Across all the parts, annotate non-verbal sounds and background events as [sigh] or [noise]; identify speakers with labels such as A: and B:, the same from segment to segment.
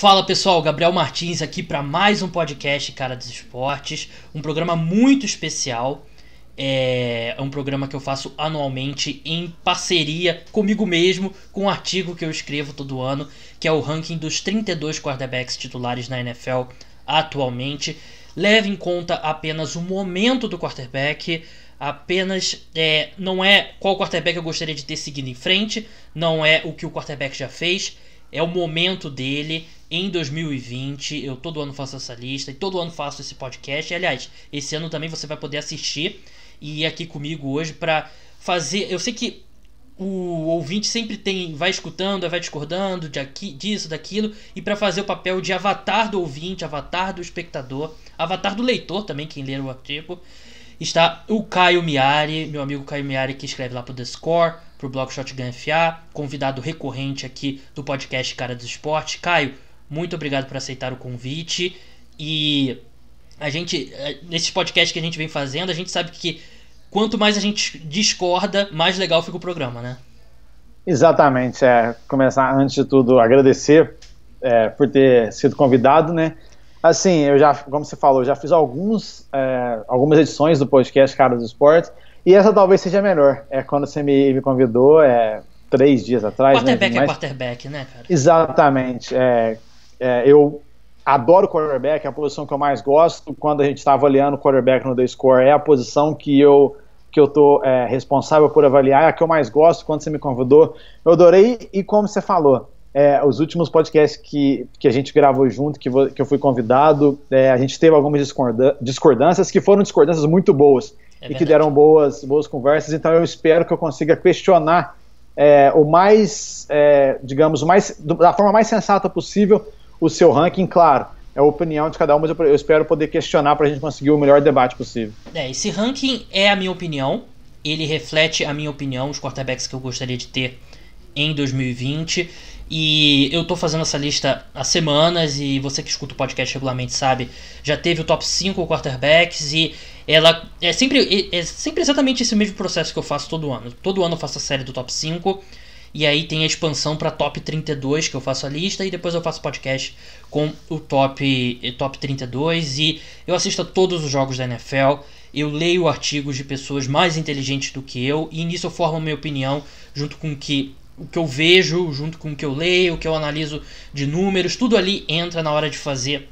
A: Fala pessoal, Gabriel Martins aqui para mais um podcast Cara dos Esportes, um programa muito especial. É, é um programa que eu faço anualmente em parceria comigo mesmo, com um artigo que eu escrevo todo ano, que é o ranking dos 32 quarterbacks titulares na NFL atualmente. Leve em conta apenas o momento do quarterback, apenas é, não é qual quarterback eu gostaria de ter seguido em frente, não é o que o quarterback já fez, é o momento dele, em 2020. Eu todo ano faço essa lista e todo ano faço esse podcast. E, aliás, esse ano também você vai poder assistir e ir aqui comigo hoje para fazer. Eu sei que o ouvinte sempre tem vai escutando, vai discordando de aqui, disso, daquilo, e para fazer o papel de avatar do ouvinte, avatar do espectador, avatar do leitor também, quem ler o artigo, está o Caio Miari, meu amigo Caio Miari que escreve lá pro The Score, pro Bloco Shotgun FA, convidado recorrente aqui do podcast Cara do Esporte. Caio, muito obrigado por aceitar o convite. E a gente, eh, nesses podcasts que a gente vem fazendo, a gente sabe que quanto mais a gente discorda, mais legal fica o programa, né?
B: Exatamente. É, começar, antes de tudo, agradecer é, por ter sido convidado, né? Assim, eu já, como você falou, já fiz alguns, é, algumas edições do podcast Cara do esporte e essa talvez seja a melhor. É quando você me, me convidou, é, três dias atrás. Né? Quarterback né, é
A: quarterback, né, cara?
B: Exatamente. É, é, eu adoro quarterback, é a posição que eu mais gosto. Quando a gente está avaliando o quarterback no The Score, é a posição que eu que eu estou é, responsável por avaliar, é a que eu mais gosto. Quando você me convidou, eu adorei. E como você falou, é, os últimos podcasts que, que a gente gravou junto, que, que eu fui convidado, é, a gente teve algumas discordâncias que foram discordâncias muito boas é e que deram boas, boas conversas. Então eu espero que eu consiga questionar é, o mais, é, digamos, mais, da forma mais sensata possível o seu ranking, claro. É a opinião de cada um, mas eu, eu espero poder questionar para a gente conseguir o melhor debate possível.
A: É, esse ranking é a minha opinião. Ele reflete a minha opinião, os quarterbacks que eu gostaria de ter em 2020. E eu tô fazendo essa lista há semanas e você que escuta o podcast regularmente sabe, já teve o top 5 quarterbacks e ela é sempre é, é sempre exatamente esse mesmo processo que eu faço todo ano. Todo ano eu faço a série do top 5 e aí tem a expansão para top 32 que eu faço a lista e depois eu faço podcast com o top eh, top 32 e eu assisto a todos os jogos da NFL. Eu leio artigos de pessoas mais inteligentes do que eu e nisso eu formo a minha opinião junto com que o que eu vejo, junto com o que eu leio, o que eu analiso de números, tudo ali entra na hora de fazer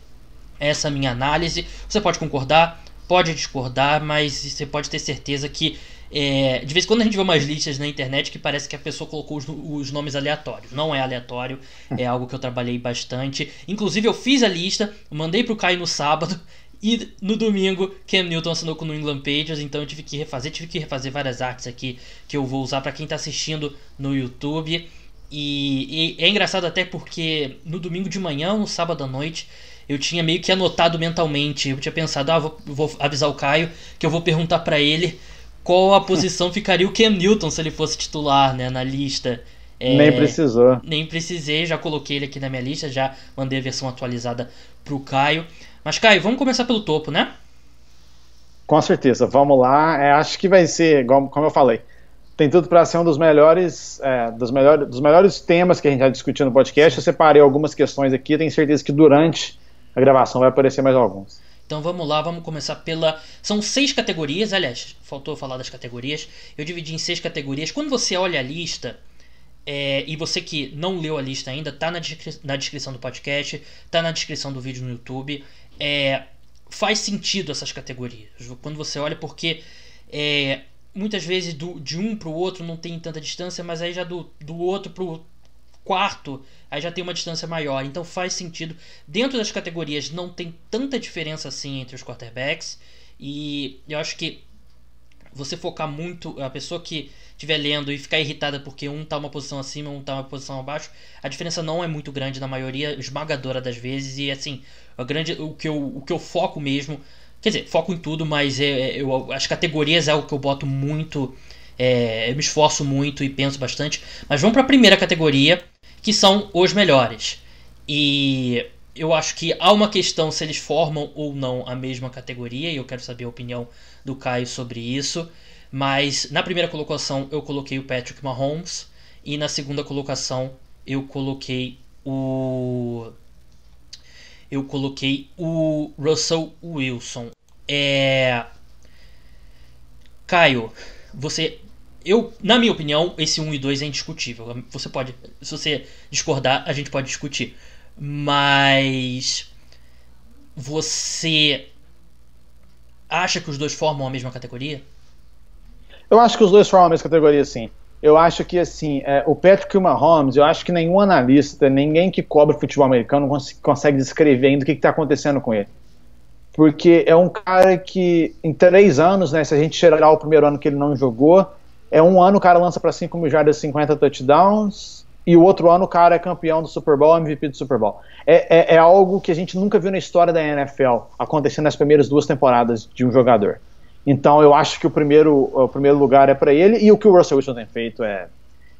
A: essa minha análise. Você pode concordar, pode discordar, mas você pode ter certeza que é, de vez em quando a gente vê umas listas na internet que parece que a pessoa colocou os, os, nomes aleatórios. Não é aleatório, é hum. algo que eu trabalhei bastante. Inclusive, eu fiz a lista, mandei pro Caio no sábado. E no domingo, Cam Newton assinou com o New England Pages então eu tive que refazer, tive que refazer várias artes aqui que eu vou usar para quem tá assistindo no YouTube. E, e, é engraçado até porque no domingo de manhã, no sábado à noite, eu tinha meio que anotado mentalmente. Eu tinha pensado, ah, vou, vou avisar o Caio que eu vou perguntar para ele qual a posição ficaria o Cam Newton se ele fosse titular né, na lista. É, nem
B: precisou.
A: Nem precisei, já coloquei ele aqui na minha lista, já mandei a versão atualizada pro Caio. Mas, Caio, vamos começar pelo topo, né?
B: Com certeza, vamos lá. É, acho que vai ser, como eu falei, tem tudo para ser um dos melhores, é, dos melhores, dos melhores temas que a gente já discutiu no podcast. Eu separei algumas questões aqui, tenho certeza que durante a gravação vai aparecer mais alguns.
A: Então vamos lá, vamos começar pela. São seis categorias, aliás, faltou falar das categorias. Eu dividi em seis categorias. Quando você olha a lista, é, e você que não leu a lista ainda, tá na, descri... na descrição do podcast, tá na descrição do vídeo no YouTube. É, faz sentido essas categorias. Quando você olha, porque é, muitas vezes do, de um para o outro não tem tanta distância, mas aí já do, do outro para quarto, aí já tem uma distância maior. Então faz sentido. Dentro das categorias não tem tanta diferença assim entre os quarterbacks. E eu acho que você focar muito, a pessoa que estiver lendo e ficar irritada porque um tá uma posição acima, um tá uma posição abaixo, a diferença não é muito grande na maioria, esmagadora das vezes, e assim, a grande, o, que eu, o que eu foco mesmo, quer dizer, foco em tudo, mas é, é eu, as categorias é algo que eu boto muito, é, eu me esforço muito e penso bastante. Mas vamos para a primeira categoria, que são os melhores. E eu acho que há uma questão se eles formam ou não a mesma categoria, e eu quero saber a opinião do Caio sobre isso. Mas na primeira colocação eu coloquei o Patrick Mahomes, e na segunda colocação eu coloquei o. Eu coloquei o Russell Wilson. É. Caio, você eu, na minha opinião, esse 1 e 2 é indiscutível. Você pode, se você discordar, a gente pode discutir. Mas você acha que os dois formam a mesma categoria?
B: Eu acho que os dois formam a mesma categoria, sim. Eu acho que assim, é, o Patrick e Holmes, Mahomes, eu acho que nenhum analista, ninguém que cobre futebol americano cons consegue descrever ainda o que está acontecendo com ele. Porque é um cara que, em três anos, né, se a gente tirar o primeiro ano que ele não jogou, é um ano o cara lança para 5 mil jardas 50 touchdowns, e o outro ano o cara é campeão do Super Bowl, MVP do Super Bowl. É, é, é algo que a gente nunca viu na história da NFL acontecendo nas primeiras duas temporadas de um jogador. Então eu acho que o primeiro, o primeiro lugar é para ele, e o que o Russell Wilson tem feito é,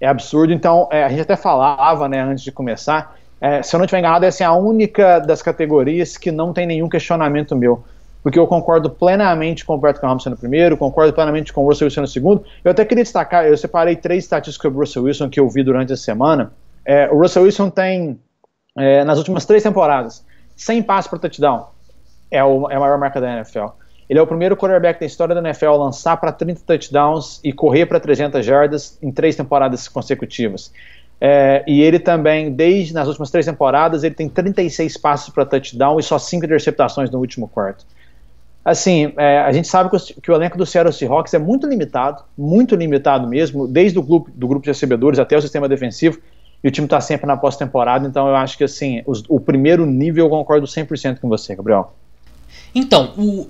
B: é absurdo. Então é, a gente até falava né, antes de começar é, se eu não estiver enganado, essa é a única das categorias que não tem nenhum questionamento meu porque eu concordo plenamente com o Brett Caham sendo primeiro, concordo plenamente com o Russell Wilson no segundo. Eu até queria destacar, eu separei três estatísticas sobre o Russell Wilson que eu vi durante a semana. É, o Russell Wilson tem, é, nas últimas três temporadas, 100 passes para touchdown. É, o, é a maior marca da NFL. Ele é o primeiro quarterback da história da NFL a lançar para 30 touchdowns e correr para 300 jardas em três temporadas consecutivas. É, e ele também, desde nas últimas três temporadas, ele tem 36 passos para touchdown e só cinco interceptações no último quarto assim, é, a gente sabe que o, que o, elenco do Seattle Seahawks é muito limitado, muito limitado mesmo, desde o grupo, do grupo de recebedores até o sistema defensivo, e o time está sempre na pós-temporada, então eu acho que, assim, os, o primeiro nível eu concordo 100% com você, Gabriel. Então,
A: o,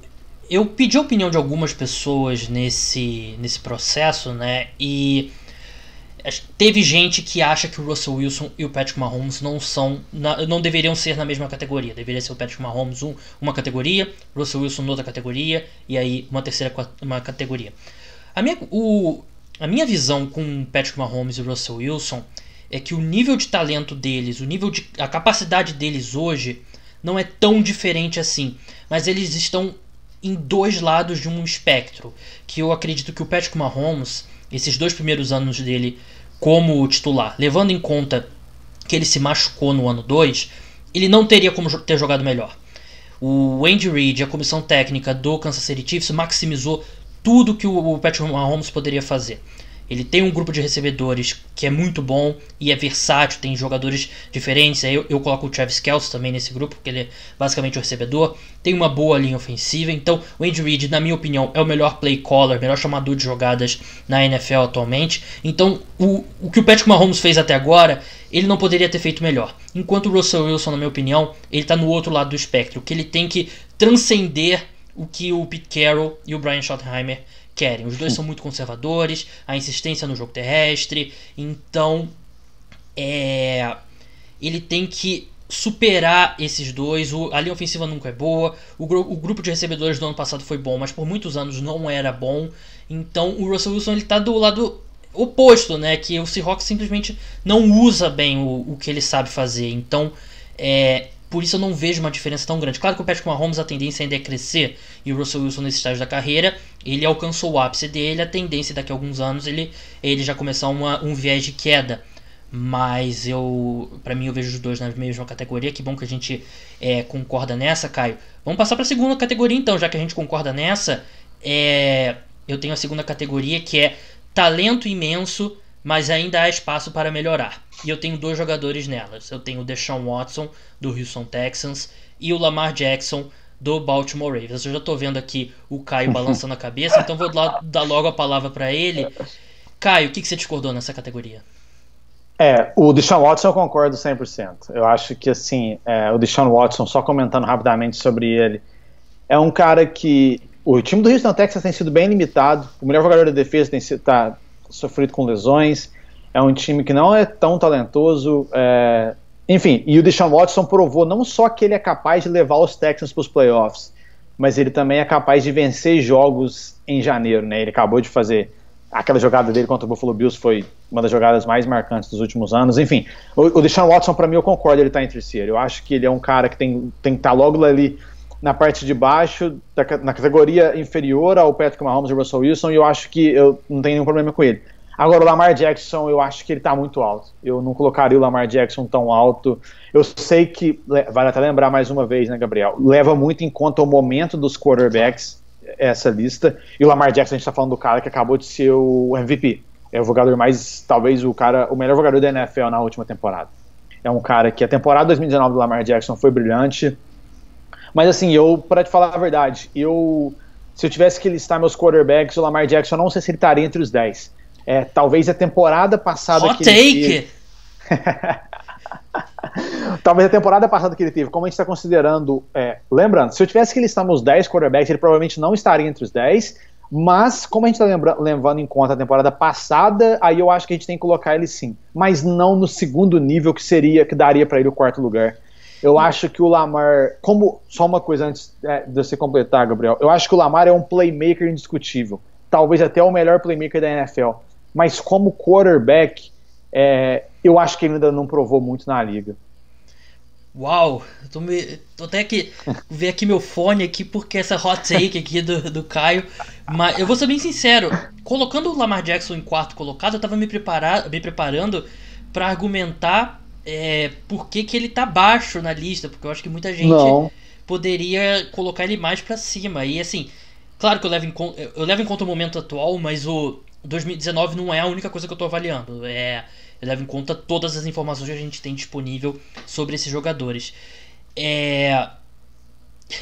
A: eu pedi a opinião de algumas pessoas nesse, nesse processo, né, e teve gente que acha que o Russell Wilson e o Patrick Mahomes não são, não deveriam ser na mesma categoria. Deveria ser o Patrick Mahomes um, uma categoria, Russell Wilson outra categoria e aí uma terceira uma categoria. A minha, o, a minha visão com o Patrick Mahomes e o Russell Wilson é que o nível de talento deles, o nível de a capacidade deles hoje não é tão diferente assim, mas eles estão em dois lados de um espectro, que eu acredito que o Patrick Mahomes esses dois primeiros anos dele como titular, levando em conta que ele se machucou no ano 2, ele não teria como ter jogado melhor. O Andy Reid, a comissão técnica do Kansas City Chiefs, maximizou tudo que o Patrick Mahomes poderia fazer. Ele tem um grupo de recebedores que é muito bom e é versátil, tem jogadores diferentes. Aí eu, eu coloco o Travis Kelce também nesse grupo, porque ele é basicamente o um recebedor. Tem uma boa linha ofensiva. Então, o Andy Reid, na minha opinião, é o melhor play caller, melhor chamador de jogadas na NFL atualmente. Então, o, o que o Patrick Mahomes fez até agora, ele não poderia ter feito melhor. Enquanto o Russell Wilson, na minha opinião, ele está no outro lado do espectro, que ele tem que transcender o que o Pete Carroll e o Brian Schottenheimer querem. Os dois são muito conservadores, a insistência no jogo terrestre, então é, ele tem que superar esses dois. O, a linha ofensiva nunca é boa. O, o, grupo de recebedores do ano passado foi bom, mas por muitos anos não era bom. Então o Russell Wilson ele tá do lado oposto, né? Que o Seahawks simplesmente não usa bem o, o que ele sabe fazer. Então é, por isso eu não vejo uma diferença tão grande. Claro que o Patrick Mahomes a tendência ainda é crescer e o Russell Wilson nesse estágio da carreira, ele alcançou o ápice dele, a tendência daqui a alguns anos ele, ele já começar uma, um viés de queda. Mas eu, para mim, eu vejo os dois na mesma categoria. Que bom que a gente é, concorda nessa, Caio. Vamos passar para a segunda categoria então, já que a gente concorda nessa. É, eu tenho a segunda categoria que é talento imenso mas ainda há espaço para melhorar. E eu tenho dois jogadores nelas. Eu tenho o Deshaun Watson, do Houston Texans, e o Lamar Jackson, do Baltimore Ravens. Eu já estou vendo aqui o Caio balançando a cabeça, então vou dar logo a palavra para ele. Caio, o que, que você discordou nessa categoria?
B: É, o Deshaun Watson eu concordo 100%. Eu acho que, assim, é, o Deshaun Watson, só comentando rapidamente sobre ele, é um cara que o time do Houston Texas tem sido bem limitado. O melhor jogador de defesa tem sido, tá, sofrido com lesões, é um time que não é tão talentoso. É... Enfim, e o Deshaun Watson provou não só que ele é capaz de levar os Texans para os playoffs, mas ele também é capaz de vencer jogos em janeiro, né? Ele acabou de fazer aquela jogada dele contra o Buffalo Bills foi uma das jogadas mais marcantes dos últimos anos. Enfim, o, o Deshaun Watson, para mim, eu concordo, ele está em terceiro Eu acho que ele é um cara que tem, tem que estar tá logo ali na parte de baixo, na categoria inferior ao Patrick Mahomes e Russell Wilson, e eu acho que eu não tenho nenhum problema com ele. Agora, o Lamar Jackson, eu acho que ele está muito alto. Eu não colocaria o Lamar Jackson tão alto. Eu sei que, vale até lembrar mais uma vez, né, Gabriel? Leva muito em conta o momento dos quarterbacks, essa lista. E o Lamar Jackson, a gente está falando do cara que acabou de ser o MVP. É o jogador mais, talvez, o cara, o melhor jogador da NFL na última temporada. É um cara que a temporada 2019 do Lamar Jackson foi brilhante. Mas assim, eu, para te falar a verdade, eu. Se eu tivesse que listar meus quarterbacks, o Lamar Jackson, eu não sei se ele estaria entre os 10. É, talvez a temporada passada Hot que take. [laughs] Talvez a temporada passada que ele teve, como a gente está considerando. É, lembrando, se eu tivesse que listar meus 10 quarterbacks, ele provavelmente não estaria entre os 10. Mas, como a gente está levando em conta a temporada passada, aí eu acho que a gente tem que colocar ele sim. Mas não no segundo nível que seria, que daria para ele o quarto lugar. Eu acho que o Lamar, como só uma coisa antes é, de você completar, Gabriel, eu acho que o Lamar é um playmaker indiscutível, talvez até o melhor playmaker da NFL. Mas como quarterback, é, eu acho que ele ainda não provou muito na liga.
A: Uau, tô, me, tô até que [laughs] ver aqui meu fone aqui porque essa hot take aqui do, do Caio. Mas eu vou ser bem sincero, colocando o Lamar Jackson em quarto colocado, eu tava me, preparar, me preparando para argumentar é, por que, que ele tá baixo na lista, porque eu acho que muita gente Não. poderia colocar ele mais para cima. E assim, claro que eu levo, em, eu levo em conta o momento atual, mas o 2019 não é a única coisa que eu tô avaliando. É, eu levo em conta todas as informações que a gente tem disponível sobre esses jogadores. É. [laughs]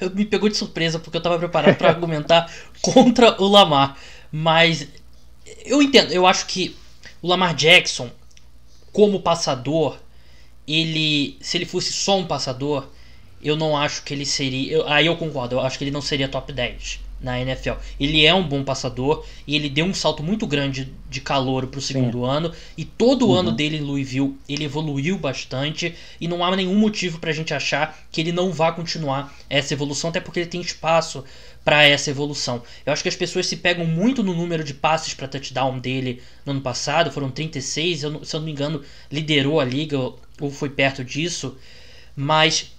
A: Eu me pegou de surpresa porque eu tava preparado para [laughs] argumentar contra o Lamar. Mas eu entendo, eu acho que o Lamar Jackson como passador, ele. Se ele fosse só um passador, eu não acho que ele seria. Eu, aí eu concordo, eu acho que ele não seria top 10 na NFL. Ele é um bom passador e ele deu um salto muito grande de calor para o segundo Sim. ano. E todo uhum. ano dele em Louisville ele evoluiu bastante e não há nenhum motivo para a gente achar que ele não vá continuar essa evolução, até porque ele tem espaço para essa evolução. Eu acho que as pessoas se pegam muito no número de passes para touchdown dele no ano passado, foram 36, eu, se eu não me engano, liderou a liga ou foi perto disso, mas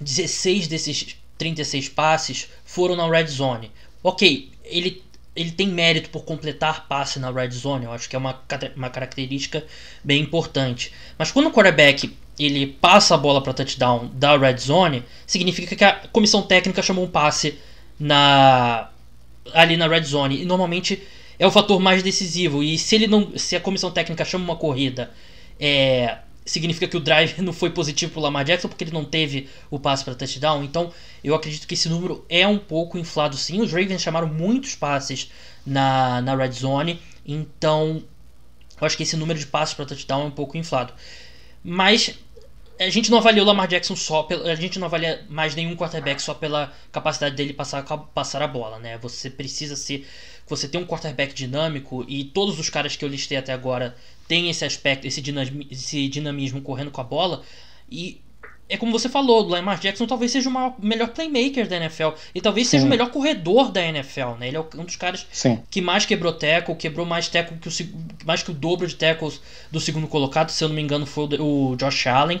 A: 16 desses 36 passes foram na red zone. Ok, ele, ele tem mérito por completar passe na red zone, eu acho que é uma, uma característica bem importante. Mas quando o quarterback ele passa a bola para touchdown da red zone, significa que a comissão técnica chamou um passe na ali na red zone. E normalmente é o fator mais decisivo. E se ele não, se a comissão técnica chama uma corrida, é, significa que o drive [laughs] não foi positivo para o Lamar Jackson porque ele não teve o passe para touchdown. Então, eu acredito que esse número é um pouco inflado sim. Os Ravens chamaram muitos passes na, na red zone, então eu acho que esse número de passes para touchdown é um pouco inflado. Mas a gente não avaliou Lamar Jackson só pela, a gente não avalia mais nenhum quarterback só pela capacidade dele passar, passar a bola, né? Você precisa ser você tem um quarterback dinâmico e todos os caras que eu listei até agora têm esse aspecto, esse dinamismo, esse dinamismo correndo com a bola e é como você falou, o Lamar Jackson talvez seja o maior, melhor playmaker da NFL e talvez Sim. seja o melhor corredor da NFL, né? Ele é um dos caras Sim. que mais quebrou tackle, quebrou mais tackle que o mais que o dobro de tackles do segundo colocado, se eu não me engano, foi o Josh Allen.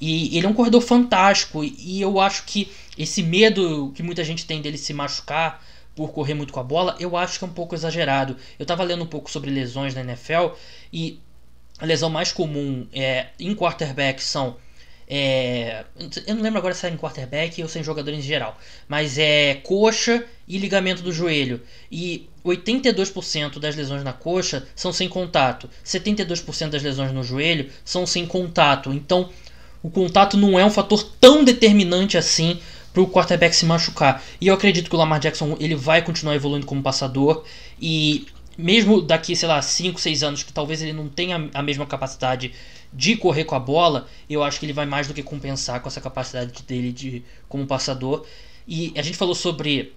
A: E ele é um corredor fantástico. E eu acho que esse medo que muita gente tem dele se machucar por correr muito com a bola, eu acho que é um pouco exagerado. Eu estava lendo um pouco sobre lesões na NFL e a lesão mais comum é, em quarterback são. É, eu não lembro agora se é em quarterback ou sem é jogador jogadores em geral, mas é coxa e ligamento do joelho. E 82% das lesões na coxa são sem contato, 72% das lesões no joelho são sem contato. Então o contato não é um fator tão determinante assim para o quarterback se machucar. E eu acredito que o Lamar Jackson ele vai continuar evoluindo como passador e mesmo daqui, sei lá, 5, 6 anos, que talvez ele não tenha a mesma capacidade de correr com a bola, eu acho que ele vai mais do que compensar com essa capacidade dele de como passador. E a gente falou sobre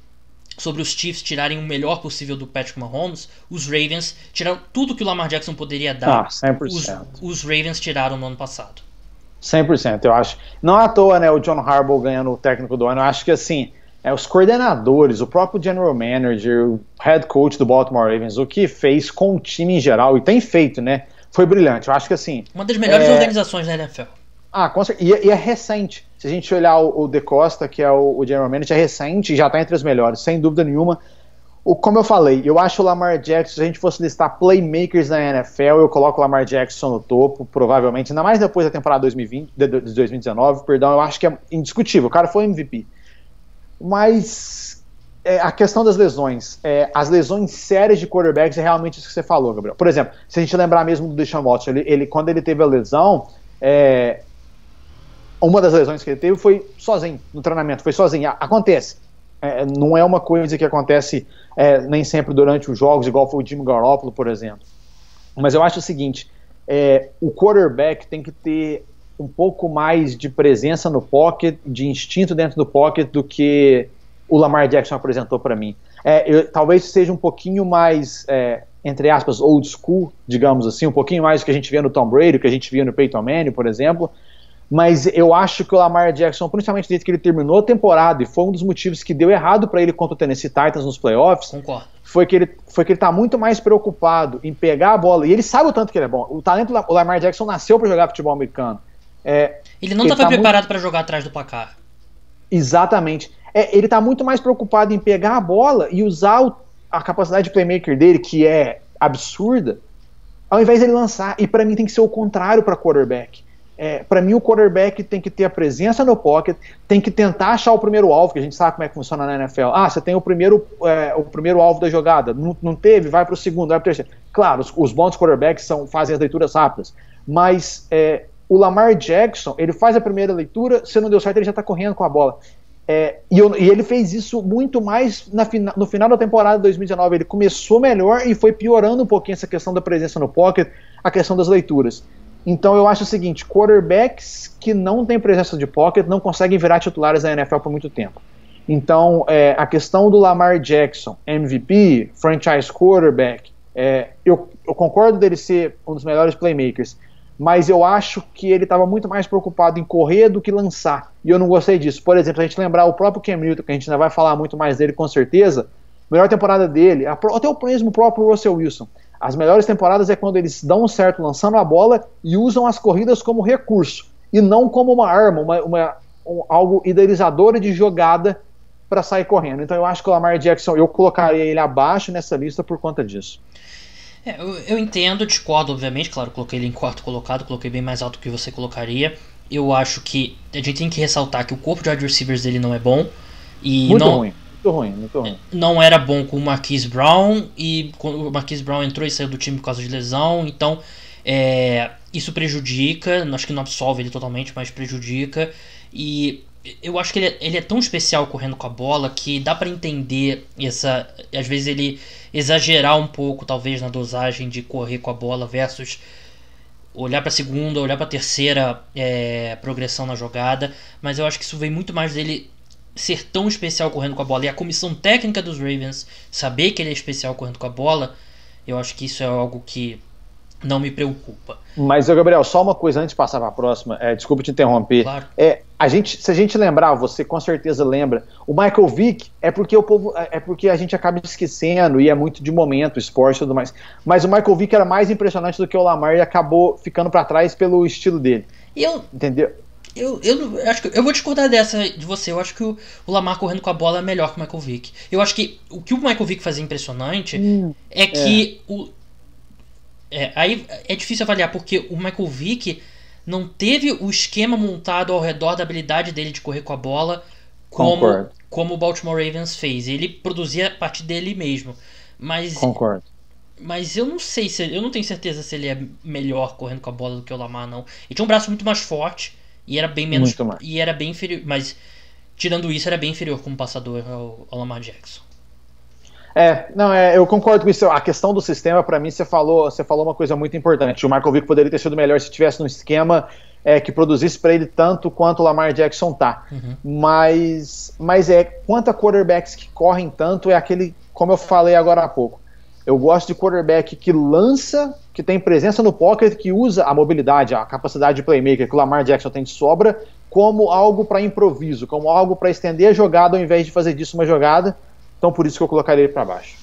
A: sobre os Chiefs tirarem o melhor possível do Patrick Mahomes, os Ravens tiraram tudo que o Lamar Jackson poderia dar. Ah, 100%. Os, os Ravens tiraram no ano passado.
B: 100%. Eu acho. Não é à toa, né, o John Harbaugh ganhando o técnico do ano. Eu acho que assim, é, os coordenadores, o próprio general manager, o head coach do Baltimore Ravens, o que fez com o time em geral e tem feito, né? Foi brilhante. Eu acho que assim.
A: Uma das melhores é... organizações da né, NFL.
B: Ah, com certeza. E, é, e, é recente. Se a gente olhar o, o De Costa, que é o, o general manager, é recente e já está entre os melhores, sem dúvida nenhuma como eu falei, eu acho o Lamar Jackson, se a gente fosse listar playmakers na NFL, eu coloco o Lamar Jackson no topo, provavelmente, ainda mais depois da temporada 2020, de 2019, perdão, eu acho que é indiscutível, o cara foi MVP. Mas é, a questão das lesões, é, as lesões sérias de quarterbacks é realmente isso que você falou, Gabriel. Por exemplo, se a gente lembrar mesmo do Deshaun Watson, ele, ele quando ele teve a lesão, é, uma das lesões que ele teve foi sozinho no treinamento, foi sozinho. Acontece é, não é uma coisa que acontece é, nem sempre durante os jogos, igual foi o Jimmy Garoppolo, por exemplo. Mas eu acho o seguinte: é, o quarterback tem que ter um pouco mais de presença no pocket, de instinto dentro do pocket do que o Lamar Jackson apresentou para mim. É, eu, talvez seja um pouquinho mais é, entre aspas, old school, digamos assim, um pouquinho mais do que a gente via no Tom Brady, que a gente via no Peyton Manning, por exemplo, mas eu acho que o Lamar Jackson, principalmente desde que ele terminou a temporada, e foi um dos motivos que deu errado para ele contra o Tennessee Titans nos playoffs, foi que ele foi que ele tá muito mais preocupado em pegar a bola, e ele sabe o tanto que ele é bom. O talento do Lamar Jackson nasceu para jogar futebol americano. É, ele não estava tá preparado
A: muito... para jogar atrás do placar.
B: Exatamente. É, ele está muito mais preocupado em pegar a bola e usar o, a capacidade de playmaker dele, que é absurda, ao invés de ele lançar. E para mim tem que ser o contrário para quarterback é, para mim, o quarterback tem que ter a presença no pocket, tem que tentar achar o primeiro alvo, que a gente sabe como é que funciona na NFL. Ah, você tem o primeiro, é, o primeiro alvo da jogada, não, não teve, vai para o segundo, vai para o terceiro. Claro, os, os, bons quarterbacks são, fazem as leituras rápidas, mas é, o Lamar Jackson, ele faz a primeira leitura, se não deu certo, ele já está correndo com a bola. É, e, eu, e, ele fez isso muito mais fina, no final da temporada de 2019. Ele começou melhor e foi piorando um pouquinho essa questão da presença no pocket, a questão das leituras. Então eu acho o seguinte: quarterbacks que não têm presença de pocket não conseguem virar titulares na NFL por muito tempo. Então é, a questão do Lamar Jackson, MVP, franchise quarterback, é, eu, eu, concordo dele ser um dos melhores playmakers, mas eu acho que ele estava muito mais preocupado em correr do que lançar. E eu não gostei disso. Por exemplo, a gente lembrar o próprio Cam Newton, que a gente ainda vai falar muito mais dele com certeza, melhor temporada dele, até o mesmo próprio Russell Wilson as melhores temporadas é quando eles dão certo lançando a bola e usam as corridas como recurso e não como uma arma, uma, uma um, algo idealizador de jogada para sair correndo. Então eu acho que o Lamar Jackson, eu colocaria ele abaixo nessa lista por conta disso.
A: É, eu, eu entendo, discordo, obviamente, claro, coloquei ele em quarto colocado, coloquei bem mais alto que você colocaria. Eu acho que a gente tem que ressaltar que o corpo de wide receivers dele não é bom. E Muito não, ruim
B: muito ruim, muito ruim.
A: Não era bom com o Marquise Brown e quando o Marquise Brown entrou e saiu do time por causa de lesão, então é, isso prejudica, acho que não absolve ele totalmente, mas prejudica. E eu acho que ele é, ele é tão especial correndo com a bola que dá para entender essa. Às vezes ele exagerar um pouco, talvez, na dosagem de correr com a bola versus olhar para a segunda, olhar para a terceira é, progressão na jogada, mas eu acho que isso vem muito mais dele ser tão especial correndo com a bola e a comissão técnica dos Ravens saber que ele é especial correndo com a bola, eu acho que isso é algo
B: que não me preocupa. Mas, Gabriel, só uma coisa antes de passar para a próxima, é, desculpa te interromper. Claro. É, a gente, se a gente lembrar, você com certeza lembra, o Michael Vick é porque o povo é, é porque a gente acaba esquecendo e é muito de momento, esporte e tudo mais. Mas o Michael Vick era mais impressionante do que o Lamar e acabou ficando para trás pelo estilo dele. Eu, entendeu?
A: Eu, eu, eu acho que eu vou discordar dessa de você. Eu acho que o, o, Lamar correndo com a bola é melhor que o Michael Vick. Eu acho que o que o Michael Vick fazia impressionante hum, é que é. o é, aí é difícil avaliar porque o Michael Vick não teve o esquema montado ao redor da habilidade dele de correr com a bola como, Concordo. como o Baltimore Ravens fez. Ele produzia a partir dele mesmo. Mas Concordo. Mas eu não sei se eu não tenho certeza se ele é melhor correndo com a bola do que o Lamar não. Ele tinha um braço muito mais forte. E era bem menos. Muito mais. E era bem inferior. Mas, tirando isso, era bem inferior como passador ao, ao
B: Lamar Jackson. É, não, é, eu concordo com isso. A questão do sistema, para mim, você falou, você falou uma coisa muito importante. O Marco Vick poderia ter sido melhor se tivesse num esquema é, que produzisse para ele tanto quanto o Lamar Jackson tá. Uhum. Mas, mas é, quanto a quarterbacks que correm tanto é aquele, como eu falei agora há pouco. Eu gosto de quarterback que lança, que tem presença no pocket, que usa a mobilidade, a capacidade de playmaker que o Lamar Jackson tem de sobra, como algo para improviso, como algo para estender a jogada ao invés de fazer disso uma jogada. Então por isso que eu colocaria ele para baixo.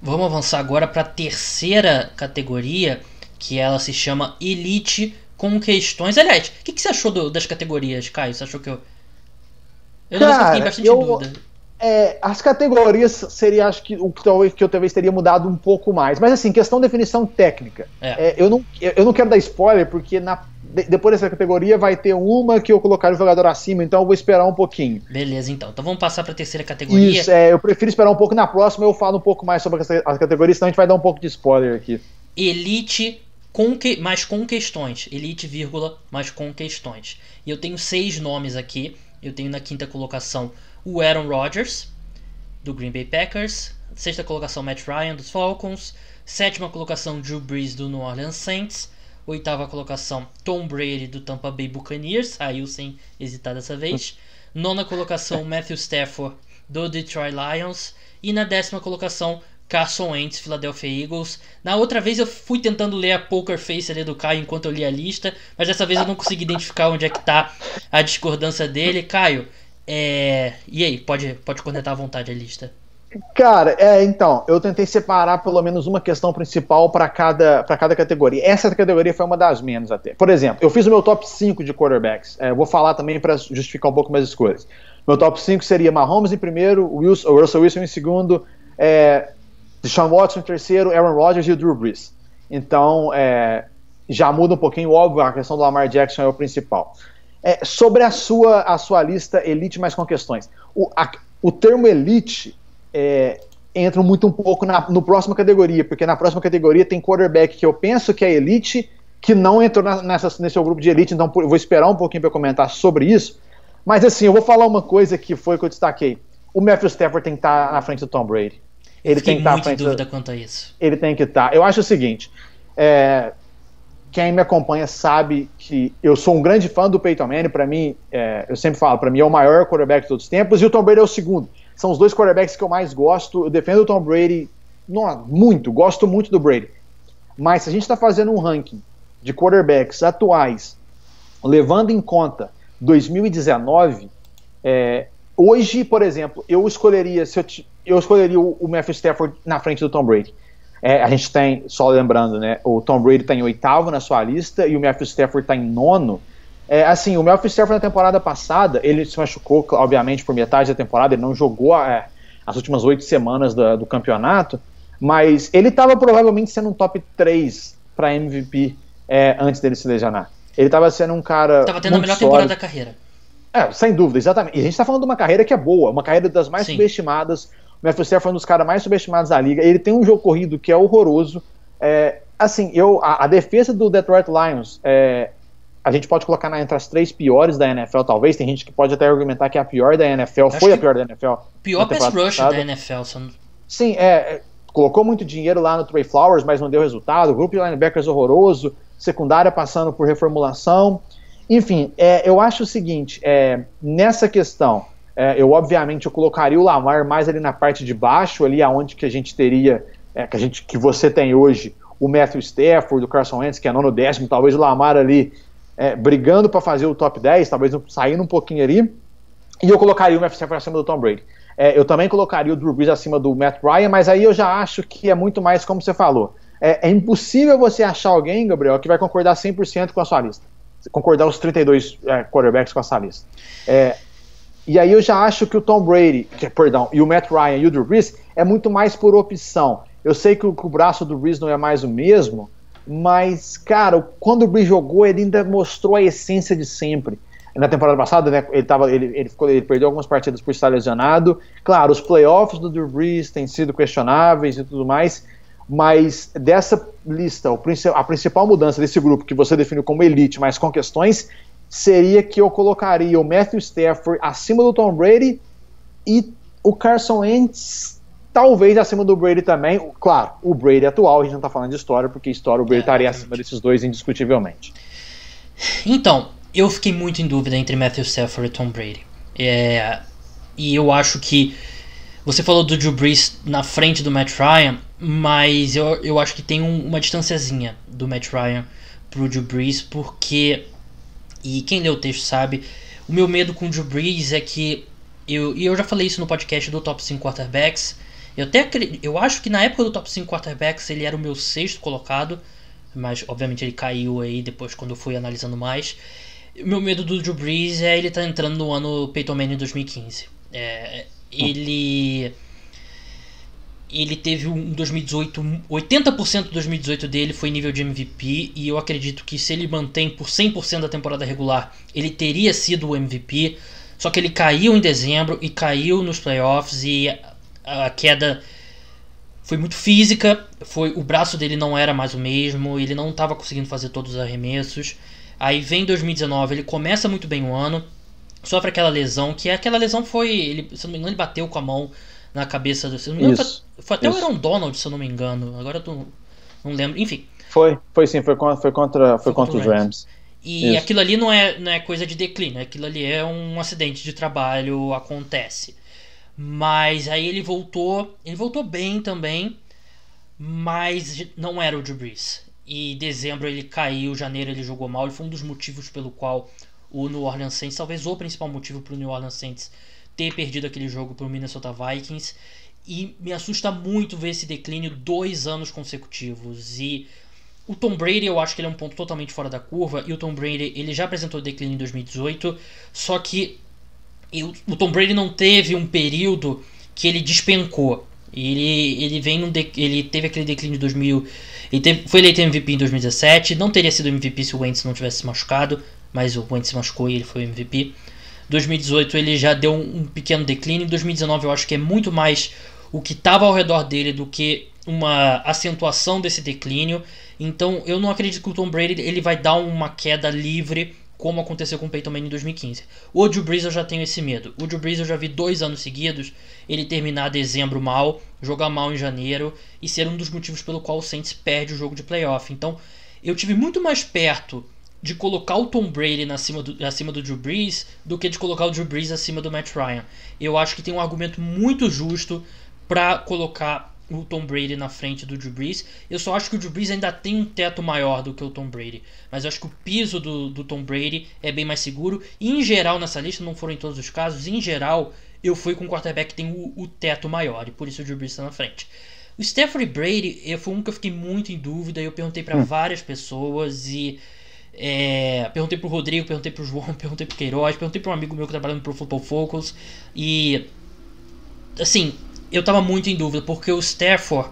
A: Vamos avançar agora para a terceira categoria, que ela se chama Elite com questões. Aliás, o que, que, você achou do, das categorias, Caio? Você achou que eu.
B: Eu sei, não fiquei bastante eu, dúvida. É, as categorias seria, acho que o que talvez, que eu talvez teria mudado um pouco mais. Mas assim, questão de definição técnica. É. É, eu, não, eu não quero dar spoiler, porque na, depois dessa categoria vai ter uma que eu colocar o jogador acima, então eu vou esperar um pouquinho.
A: Beleza, então. Então vamos passar para a terceira categoria. Isso,
B: é, eu prefiro esperar um pouco. Na próxima eu falo um pouco mais sobre as, categorias, senão a gente vai dar um pouco de spoiler aqui.
A: Elite com que, mais com questões. Elite, vírgula, mais com questões. E eu tenho seis nomes aqui. Eu tenho na quinta colocação o Aaron Rodgers, do Green Bay Packers. Sexta colocação, Matt Ryan, dos Falcons. Sétima colocação, Drew Brees, do New Orleans Saints. Oitava colocação, Tom Brady, do Tampa Bay Buccaneers. Saiu sem hesitar dessa vez. Nona colocação, [laughs] Matthew Stafford, do Detroit Lions. E na décima colocação, Carson Wentz, Philadelphia Eagles. Na outra vez eu fui tentando ler a poker face ali do Caio enquanto eu li a lista, mas dessa vez eu não consegui identificar onde é que tá a discordância dele. Caio, é... E aí, pode, pode conectar à vontade a lista.
B: Cara, é, então, eu tentei separar pelo menos uma questão principal para cada, cada categoria. Essa categoria foi uma das menos até. Por exemplo, eu fiz o meu top 5 de quarterbacks. É, vou falar também para justificar um pouco minhas escolhas. Meu top 5 seria Mahomes em primeiro, Wilson, Russell Wilson em segundo, é, Deshaun Watson em terceiro, Aaron Rodgers e o Drew Brees. Então, é, já muda um pouquinho, óbvio, a questão do Lamar Jackson é o principal. É, sobre a sua, a sua lista Elite mais com questões. O, a, o termo Elite é, entra muito um pouco na no próxima categoria, porque na próxima categoria tem quarterback que eu penso que é Elite, que não entrou na, nessa, nesse grupo de Elite, então vou esperar um pouquinho para comentar sobre isso. Mas assim, eu vou falar uma coisa que foi que eu destaquei. O Matthew Stafford tem que estar tá na frente do Tom Brady. Ele tem que estar tá muito frente. Dúvida do... quanto a isso. Ele tem que estar. Tá. Eu acho o seguinte: é, quem me acompanha sabe que eu sou um grande fã do Peyton Manning, para mim, é, eu sempre falo, para mim é o maior quarterback de todos os tempos, e o Tom Brady é o segundo. São os dois quarterbacks que eu mais gosto, eu defendo o Tom Brady não, muito, gosto muito do Brady. Mas se a gente está fazendo um ranking de quarterbacks atuais, levando em conta 2019, é, hoje, por exemplo, eu escolheria, eu, eu, escolheria o, o Matthew Stafford na frente do Tom Brady. É, a gente tem, só lembrando, né? O Tom Brady está em oitavo na sua lista e o Matthew Stafford está em nono. É, assim, o Matthew Stafford na temporada passada, ele se machucou, obviamente, por metade da temporada, ele não jogou é, as últimas oito semanas do, do, campeonato, mas ele estava provavelmente sendo um top 3 para MVP é, antes dele se lesionar. Ele estava sendo um cara. Estava tendo a melhor sólido. temporada da carreira. É, sem dúvida, exatamente. E a gente está falando de uma carreira que é boa, uma carreira das mais subestimadas Matthew Stafford é um dos caras mais subestimados da liga. Ele tem um jogo corrido que é horroroso. É, assim, eu a, a, defesa do Detroit Lions, é, a gente pode colocar na, entre as três piores da NFL, talvez. Tem gente que pode até argumentar que é a pior da NFL. foi a pior da NFL. Pior pass rush da NFL. Sim, é, é, colocou muito dinheiro lá no Trey Flowers, mas não deu resultado. grupo de linebackers horroroso. Secundária passando por reformulação. Enfim, é, eu acho o seguinte: é, nessa questão é, eu, obviamente, eu colocaria o Lamar mais ali na parte de baixo, ali aonde que a gente teria, é, que, a gente, que você tem hoje, o Matthew Stafford, o Carson Wentz, que é nono décimo, talvez o Lamar ali é, brigando para fazer o top 10, talvez saindo um pouquinho ali. E eu colocaria o Matthew Stafford acima do Tom Brady. É, eu também colocaria o Drew Brees acima do Matt Ryan, mas aí eu já acho que é muito mais como você falou. É, é impossível você achar alguém, Gabriel, que vai concordar 100% com a sua lista. Concordar os 32 é, quarterbacks com a sua lista. É, e aí eu já acho que o Tom Brady, que, é, perdão, e o Matt Ryan e o Drew Brees é muito mais por opção. Eu sei que o, que o braço do Brees não é mais o mesmo, mas, cara, quando o Brees jogou, ele ainda mostrou a essência de sempre. Na temporada passada, né, ele, tava, ele, ele, ficou, ele perdeu algumas partidas por estar lesionado. Claro, os playoffs do Drew Brees têm sido questionáveis e tudo mais, mas dessa lista, a principal mudança desse grupo que você definiu como elite, mas com questões, seria que eu colocaria o Matthew Stafford acima do Tom Brady e o Carson Wentz talvez acima do Brady também. Claro, o Brady atual, a gente não está falando de história, porque história o Brady é, estaria é acima desses dois indiscutivelmente. Então, eu fiquei
A: muito em dúvida entre Matthew Stafford e Tom Brady.
B: É, e eu acho que
A: você falou do Drew Brees na frente do Matt Ryan, mas eu, eu acho que tem um, uma distânciazinha do Matt Ryan pro Drew Brees, porque e quem leu o texto sabe, o meu medo com o Drew Brees é que eu, e eu já falei isso no podcast do Top 5 Quarterbacks. Eu até eu acho que na época do Top 5 Quarterbacks ele era o meu sexto colocado, mas obviamente ele caiu aí depois quando eu fui analisando mais. O meu medo do Drew Brees é ele tá entrando no ano Peyton Manning 2015. É, hum. ele ele teve um 2018, 80% do 2018 dele foi nível de MVP e eu acredito que se ele mantém por 100% da temporada regular, ele teria sido o MVP. Só que ele caiu em dezembro e caiu nos playoffs e a queda foi muito física, foi o braço dele não era mais o mesmo, ele não estava conseguindo fazer todos os arremessos. Aí vem 2019, ele começa muito bem o ano, sofre aquela lesão, que é aquela lesão foi, ele, se não me engano, ele bateu com a mão na cabeça do. Não, foi até isso. o Aaron Donald, se eu não me engano. Agora eu tô, não lembro.
B: Enfim. Foi, foi sim, foi contra, foi contra, foi contra, os Rams. Rams.
A: E isso. aquilo ali não é, não é coisa de declínio, aquilo ali é um acidente de trabalho, acontece. Mas aí ele voltou, ele voltou bem também, mas não era o Drew Brees. E dezembro ele caiu, janeiro ele jogou mal, e foi um dos motivos pelo qual o New Orleans Saints, talvez o principal motivo para o New Orleans Saints ter perdido aquele jogo para o Minnesota Vikings e me assusta muito ver esse declínio dois anos consecutivos e o Tom Brady eu acho que ele é um ponto totalmente fora da curva e o Tom Brady ele já apresentou declínio em 2018 só que eu, o Tom Brady não teve um período que ele despencou ele, ele vem num de, ele teve aquele declínio de 2000 ele teve, foi eleito MVP em 2017 não teria sido MVP se o Wentz não tivesse se machucado mas o Wentz se machucou e ele foi MVP 2018 ele já deu um, um pequeno declínio. Em 2019 eu acho que é muito mais o que estava ao redor dele do que uma acentuação desse declínio. Então eu não acredito que o Tom Brady ele vai dar uma queda livre como aconteceu com o Peyton Manning em 2015. O Drew Brees eu já tenho esse medo. O Drew Brees eu já vi dois anos seguidos ele terminar dezembro mal, jogar mal em janeiro e ser um dos motivos pelo qual o Saints perde o jogo de playoff. Então eu tive muito mais perto de colocar o Tom Brady acima do, acima do Drew Brees do que de colocar o Drew Brees acima do Matt Ryan. Eu acho que tem um argumento muito justo para colocar o Tom Brady na frente do Drew Brees. Eu só acho que o Drew Brees ainda tem um teto maior do que o Tom Brady. Mas eu acho que o piso do, do Tom Brady é bem mais seguro. E em geral, nessa lista, não foram em todos os casos, em geral, eu fui com o quarterback que tem o, o teto maior. E por isso o Drew Brees está na frente. O Stafford Brady foi um que eu fiquei muito em dúvida. Eu perguntei para hum. várias pessoas e é, perguntei pro Rodrigo, perguntei pro João, [laughs] perguntei pro Queiroz, perguntei pra um amigo meu que tá trabalha no Football Focus. E. Assim, eu tava muito em dúvida, porque o Stafford,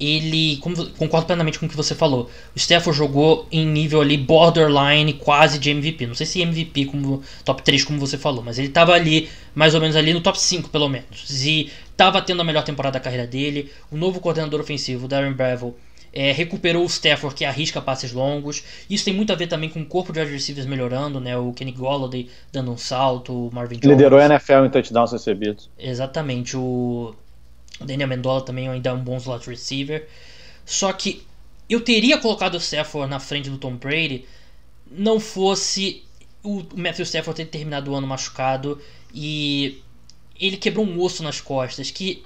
A: ele. Como, concordo plenamente com o que você falou. O Stafford jogou em nível ali borderline, quase de MVP. Não sei se MVP, como top 3, como você falou, mas ele tava ali, mais ou menos ali no top 5, pelo menos. E tava tendo a melhor temporada da carreira dele. O novo coordenador ofensivo, Darren Breville é, recuperou o Stafford, que arrisca passes longos. Isso tem muito a ver também com o corpo de wide receivers melhorando, né? O Kenny Golladay dando um salto, o Marvin Jones. Liderou a
B: NFL em touchdowns recebidos.
A: Exatamente. O Daniel Mendola também ainda é um bom slot receiver. Só que eu teria colocado o Stafford na frente do Tom Brady não fosse o Matthew Stafford ter terminado o ano machucado e ele quebrou um osso nas costas, que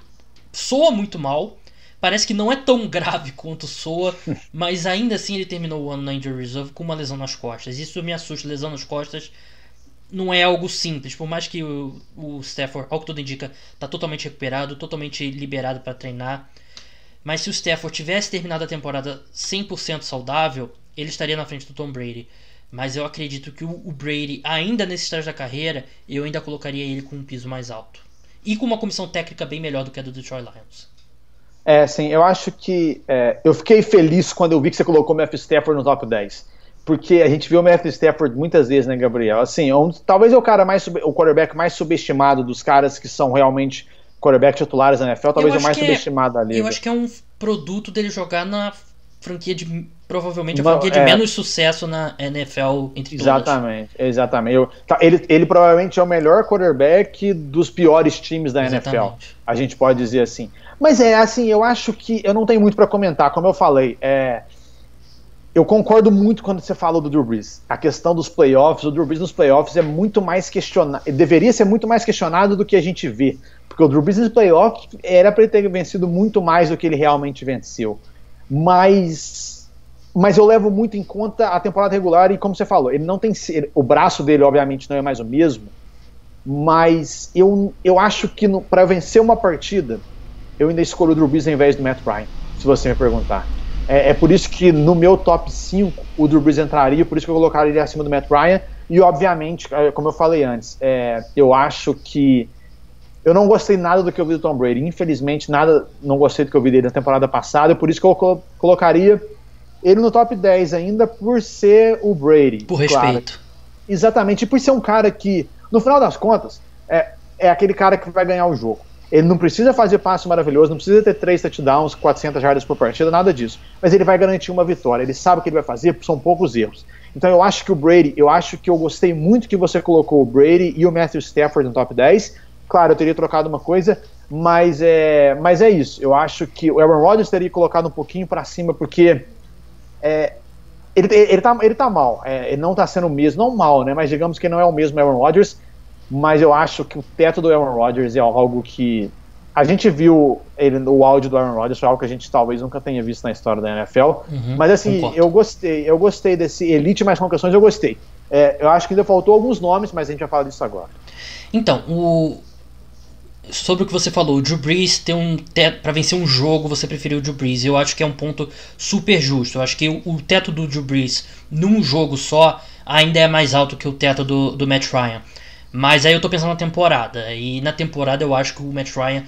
A: soa muito mal, Parece que não é tão grave quanto soa, [laughs] mas ainda assim ele terminou o ano na injury reserve com uma lesão nas costas. Isso me assusta, lesão nas costas não é algo simples, por mais que o, o Stafford, ao que tudo indica, está totalmente recuperado, totalmente liberado para treinar. Mas se o Stafford tivesse terminado a temporada 100% saudável, ele estaria na frente do Tom Brady. Mas eu acredito que o, o Brady, ainda nesse estágio da carreira, eu ainda colocaria ele com um piso mais alto. E com uma comissão técnica bem melhor do que a do Detroit Lions.
B: É, sim, eu acho que. É, eu fiquei feliz quando eu vi que você colocou o Matthew Stafford no top 10. Porque a gente viu o Matthew Stafford muitas vezes, né, Gabriel? Assim, é um, talvez é o cara mais o quarterback mais subestimado dos caras que são realmente quarterback titulares da NFL, talvez o mais é, subestimado é, ali. Eu acho que é
A: um produto dele jogar na franquia de. Provavelmente a Não, franquia de é. menos sucesso na NFL entre todas. Exatamente,
B: exatamente. Tá, ele, ele provavelmente é o melhor quarterback dos piores times da exatamente. NFL. A gente pode dizer assim. Mas é assim, eu acho que eu não tenho muito para comentar, como eu falei, é, eu concordo muito quando você falou do Drew Brees. A questão dos playoffs, o Drew Brees nos playoffs é muito mais questionado, deveria ser muito mais questionado do que a gente vê, porque o Drew Brees nos playoffs era para ele ter vencido muito mais do que ele realmente venceu. Mas mas eu levo muito em conta a temporada regular e como você falou, ele não tem o braço dele obviamente não é mais o mesmo, mas eu, eu acho que para vencer uma partida eu ainda escolho o Drew Brees ao invés do Matt Ryan, se você me perguntar. É, é, por isso que no meu top 5 o Drew Brees entraria, por isso que eu colocaria ele acima do Matt Ryan. E obviamente, é, como eu falei antes, é, eu acho que eu não gostei nada do que eu vi do Tom Brady. Infelizmente, nada, não gostei do que eu vi dele na temporada passada, por isso que eu colocaria ele no top 10 ainda por ser o Brady. Por claro. respeito. Exatamente, e por ser um cara que, no final das contas, é, é aquele cara que vai ganhar o jogo. Ele não precisa fazer passe maravilhoso, não precisa ter três touchdowns, 400 jardas por partida, nada disso. Mas ele vai garantir uma vitória. Ele sabe o que ele vai fazer, são poucos erros. Então eu acho que o Brady, eu acho que eu gostei muito que você colocou o Brady e o Matthew Stafford no top 10. Claro, eu teria trocado uma coisa, mas é, mas é isso. Eu acho que o Aaron Rodgers teria colocado um pouquinho para cima, porque é, ele, ele, tá, ele tá mal. É, ele não tá sendo o mesmo, não mal, né? Mas digamos que não é o mesmo Aaron Rodgers mas eu acho que o teto do Aaron Rodgers é algo que a gente viu ele, o áudio do Aaron Rodgers, foi algo que a gente talvez nunca tenha visto na história da NFL. Uhum, mas assim, concordo. eu gostei, eu gostei desse Elite mais concussões, eu gostei. É, eu acho que ainda faltou alguns nomes, mas a gente vai falar disso agora.
A: Então, o... sobre o que você falou, o Drew Brees tem um teto para vencer um jogo, você preferiu o Drew Brees. Eu acho que é um ponto super justo. Eu acho que o, teto do Drew Brees num jogo só ainda é mais alto que o teto do, do Matt Ryan. Mas aí eu tô pensando na temporada. E na temporada eu acho que o Matt Ryan,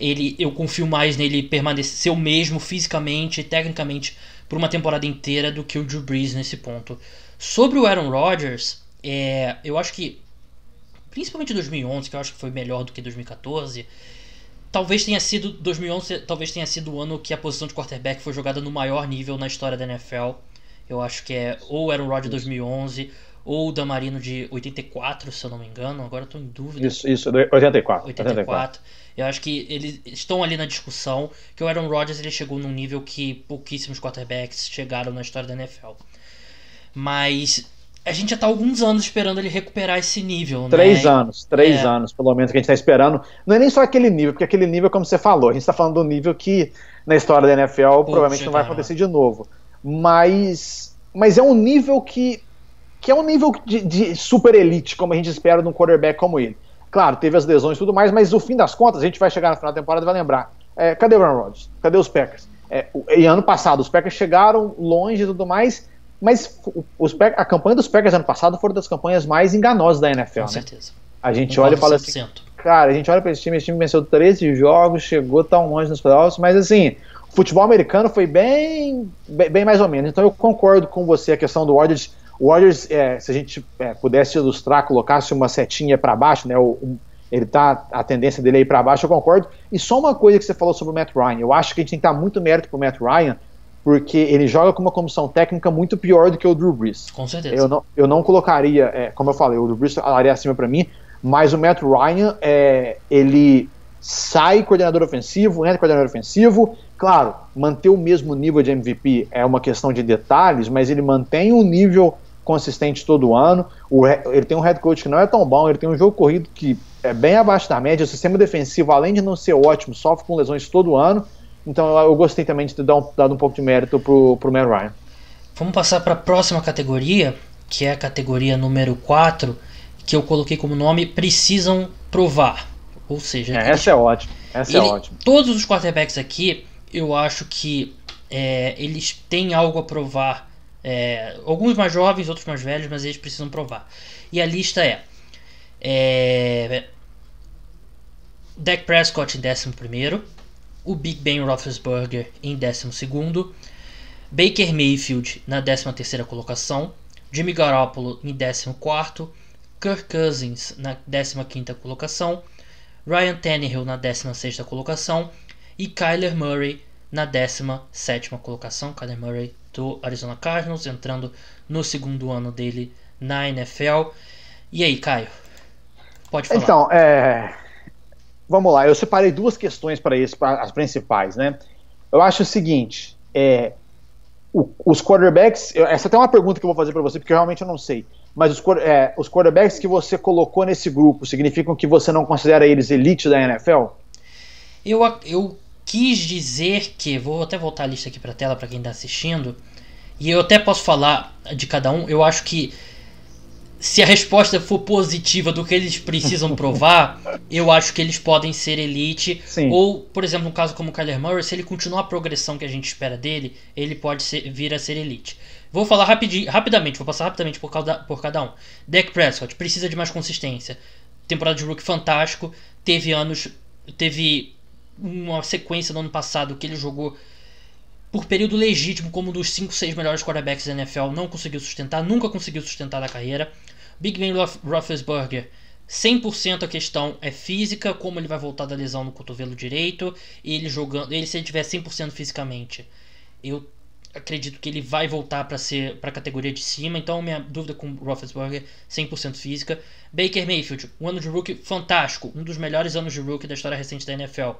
A: ele, eu confio mais nele permanecer o mesmo fisicamente e tecnicamente por uma temporada inteira do que o Drew Brees nesse ponto. Sobre o Aaron Rodgers, é, eu acho que, principalmente 2011, que eu acho que foi melhor do que 2014, talvez tenha sido 2011 talvez tenha sido o ano que a posição de quarterback foi jogada no maior nível na história da NFL eu acho que é ou Aaron Rodgers 2011 ou da Marino de 84, se eu não me engano, agora estou em dúvida. Isso, isso, 84. 84. Eu acho que eles estão ali na discussão que o Aaron Rodgers ele chegou num nível que pouquíssimos quarterbacks chegaram na história da NFL. Mas a gente já está alguns anos esperando ele recuperar esse nível, né? Três né? anos, três é. anos,
B: pelo menos, que a gente está esperando. Não é nem só aquele nível, porque aquele nível, como você falou, a gente está falando do nível que na história da NFL provavelmente não vai é, acontecer de novo. Mas, mas é um nível que que é um nível de, de super elite, como a gente espera de um quarterback como ele. Claro, teve as lesões e tudo mais, mas no fim das contas, a gente vai chegar no final da temporada e vai lembrar. É, cadê o Aaron Rodgers? Cadê os Packers? É, e ano passado, os Packers chegaram longe e tudo mais, mas os, a campanha dos Packers ano passado foi uma das campanhas mais enganosas da NFL. Com né? certeza. A gente olha e fala assim. Cara, a gente olha para esse time, esse time venceu 13 jogos, chegou tão longe nos playoffs, mas assim, o futebol americano foi bem, bem, bem mais ou menos. Então eu concordo com você, a questão do Rodgers o Warriors, é, se a gente é, pudesse ilustrar, colocasse uma setinha para baixo, né? O, um, ele tá a tendência dele é ir para baixo, eu concordo. E só uma coisa que você falou sobre o Matt Ryan, eu acho que a gente tem que dar muito mérito pro Matt Ryan, porque ele joga com uma comissão técnica muito pior do que o Drew Brees.
A: Com certeza. Eu não,
B: eu não colocaria, é, como eu falei, o Drew Brees alaria acima para mim, mas o Matt Ryan, é, ele sai coordenador ofensivo, entra coordenador ofensivo. Claro, manter o mesmo nível de MVP é uma questão de detalhes, mas ele mantém o um nível consistente todo ano. O, ele tem um head coach que não é tão bom, ele tem um jogo corrido que é bem abaixo da média. O sistema defensivo, além de não ser ótimo, sofre com lesões todo ano. Então eu, eu gostei também de ter dado um, dado um pouco de mérito pro, o Matt Ryan.
A: Vamos passar para a próxima categoria, que é a categoria número 4, que eu coloquei como nome Precisam Provar. Ou seja,
B: é, essa é ótima. Essa é ele, é ótima.
A: Todos os quarterbacks aqui, eu acho que é, eles têm algo a provar é, alguns mais jovens, outros mais velhos, mas eles precisam provar. E a lista é: é Dak Prescott em 11, o Big Ben Roethlisberger em 12, Baker Mayfield na 13 colocação, Jimmy Garoppolo em 14, Kirk Cousins na 15 colocação, Ryan Tannehill na 16 colocação e Kyler Murray na 17 colocação. Kyler Murray do Arizona Cardinals, entrando no segundo ano dele na NFL. E aí, Caio?
B: Pode falar. Então, é... vamos lá. Eu separei duas questões para isso, para as principais, né? Eu acho o seguinte: é... o, os quarterbacks. Essa é até é uma pergunta que eu vou fazer para você, porque eu realmente eu não sei. Mas os, é, os quarterbacks que você colocou nesse grupo significam que você não considera eles elite da NFL?
A: Eu, eu quis dizer que. Vou até voltar a lista aqui para a tela para quem está assistindo. E eu até posso falar de cada um. Eu acho que se a resposta for positiva do que eles precisam provar, [laughs] eu acho que eles podem ser elite. Sim. Ou, por exemplo, no caso como o Kyler Murray, se ele continuar a progressão que a gente espera dele, ele pode ser, vir a ser elite. Vou falar rapidamente, vou passar rapidamente por, causa, por cada um. Dak Prescott precisa de mais consistência. Temporada de rookie fantástico, teve anos, teve uma sequência no ano passado que ele jogou por período legítimo como um dos 5, 6 melhores quarterbacks da NFL, não conseguiu sustentar, nunca conseguiu sustentar na carreira. Big Ben Roethlisberger, 100% a questão é física, como ele vai voltar da lesão no cotovelo direito, ele jogando, ele se ele tiver 100% fisicamente. Eu acredito que ele vai voltar para ser para a categoria de cima, então minha dúvida com o Roethlisberger, 100% física. Baker Mayfield, um ano de rookie fantástico, um dos melhores anos de rookie da história recente da NFL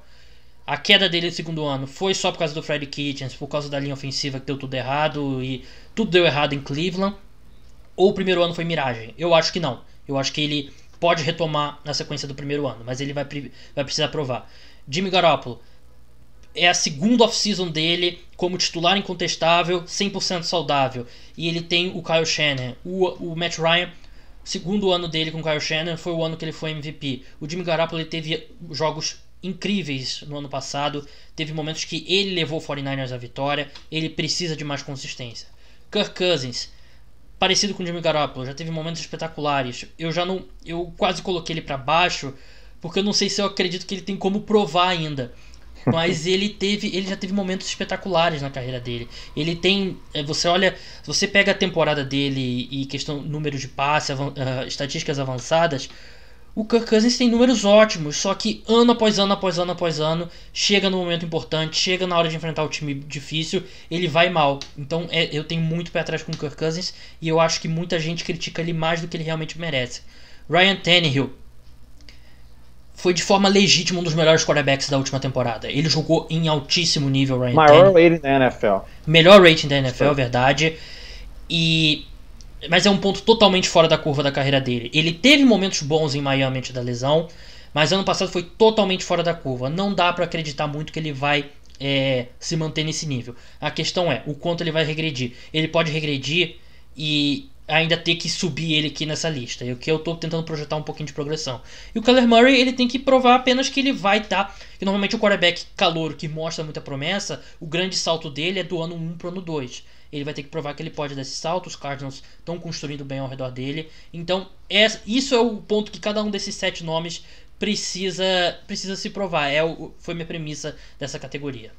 A: a queda dele no segundo ano foi só por causa do Freddy Kitchens, por causa da linha ofensiva que deu tudo errado e tudo deu errado em Cleveland? Ou o primeiro ano foi miragem? Eu acho que não. Eu acho que ele pode retomar na sequência do primeiro ano, mas ele vai, vai precisar provar. Jimmy Garoppolo é a segunda off-season dele como titular incontestável, 100% saudável. E ele tem o Kyle Shannon. O, o Matt Ryan segundo ano dele com o Kyle Shannon foi o ano que ele foi MVP. O Jimmy Garoppolo teve jogos incríveis no ano passado. Teve momentos que ele levou o 49ers à vitória. Ele precisa de mais consistência. Kirk Cousins, parecido com o Jimmy Garoppolo, já teve momentos espetaculares. Eu já não, eu quase coloquei ele para baixo, porque eu não sei se eu acredito que ele tem como provar ainda. [laughs] Mas ele teve, ele já teve momentos espetaculares na carreira dele. Ele tem, eh, você olha, você pega a temporada dele e questão número de passe, avan, uh, estatísticas avançadas, o Kirk Cousins tem números ótimos, só que ano após ano após ano após ano, chega no momento importante, chega na hora de enfrentar o time difícil, ele vai mal. Então é, eu tenho muito pé atrás com o Kirk Cousins e eu acho que muita gente critica ele mais do que ele realmente merece. Ryan Tannehill foi de forma legítima um dos melhores quarterbacks da última temporada. Ele jogou em altíssimo nível, Ryan Maior
B: Tannehill. rating da NFL.
A: Melhor rating da NFL, Sim. verdade. E mas é um ponto totalmente fora da curva da carreira dele. Ele teve momentos bons em Miami antes da lesão, mas ano passado foi totalmente fora da curva. Não dá para acreditar muito que ele vai é, se manter nesse nível. A questão é o quanto ele vai regredir. Ele pode regredir e ainda ter que subir ele aqui nessa lista. E o que eu estou tentando projetar um pouquinho de progressão. E o Kyler Murray, ele tem que provar apenas que ele vai estar. Tá, e normalmente o quarterback calor que mostra muita promessa, o grande salto dele é do ano 1 pro ano 2 ele vai ter que provar que ele pode dar esse salto, os Cardinals estão construindo bem ao redor dele. Então, é, isso é o ponto que cada um desses sete nomes precisa precisa se provar. É o, foi minha premissa dessa categoria.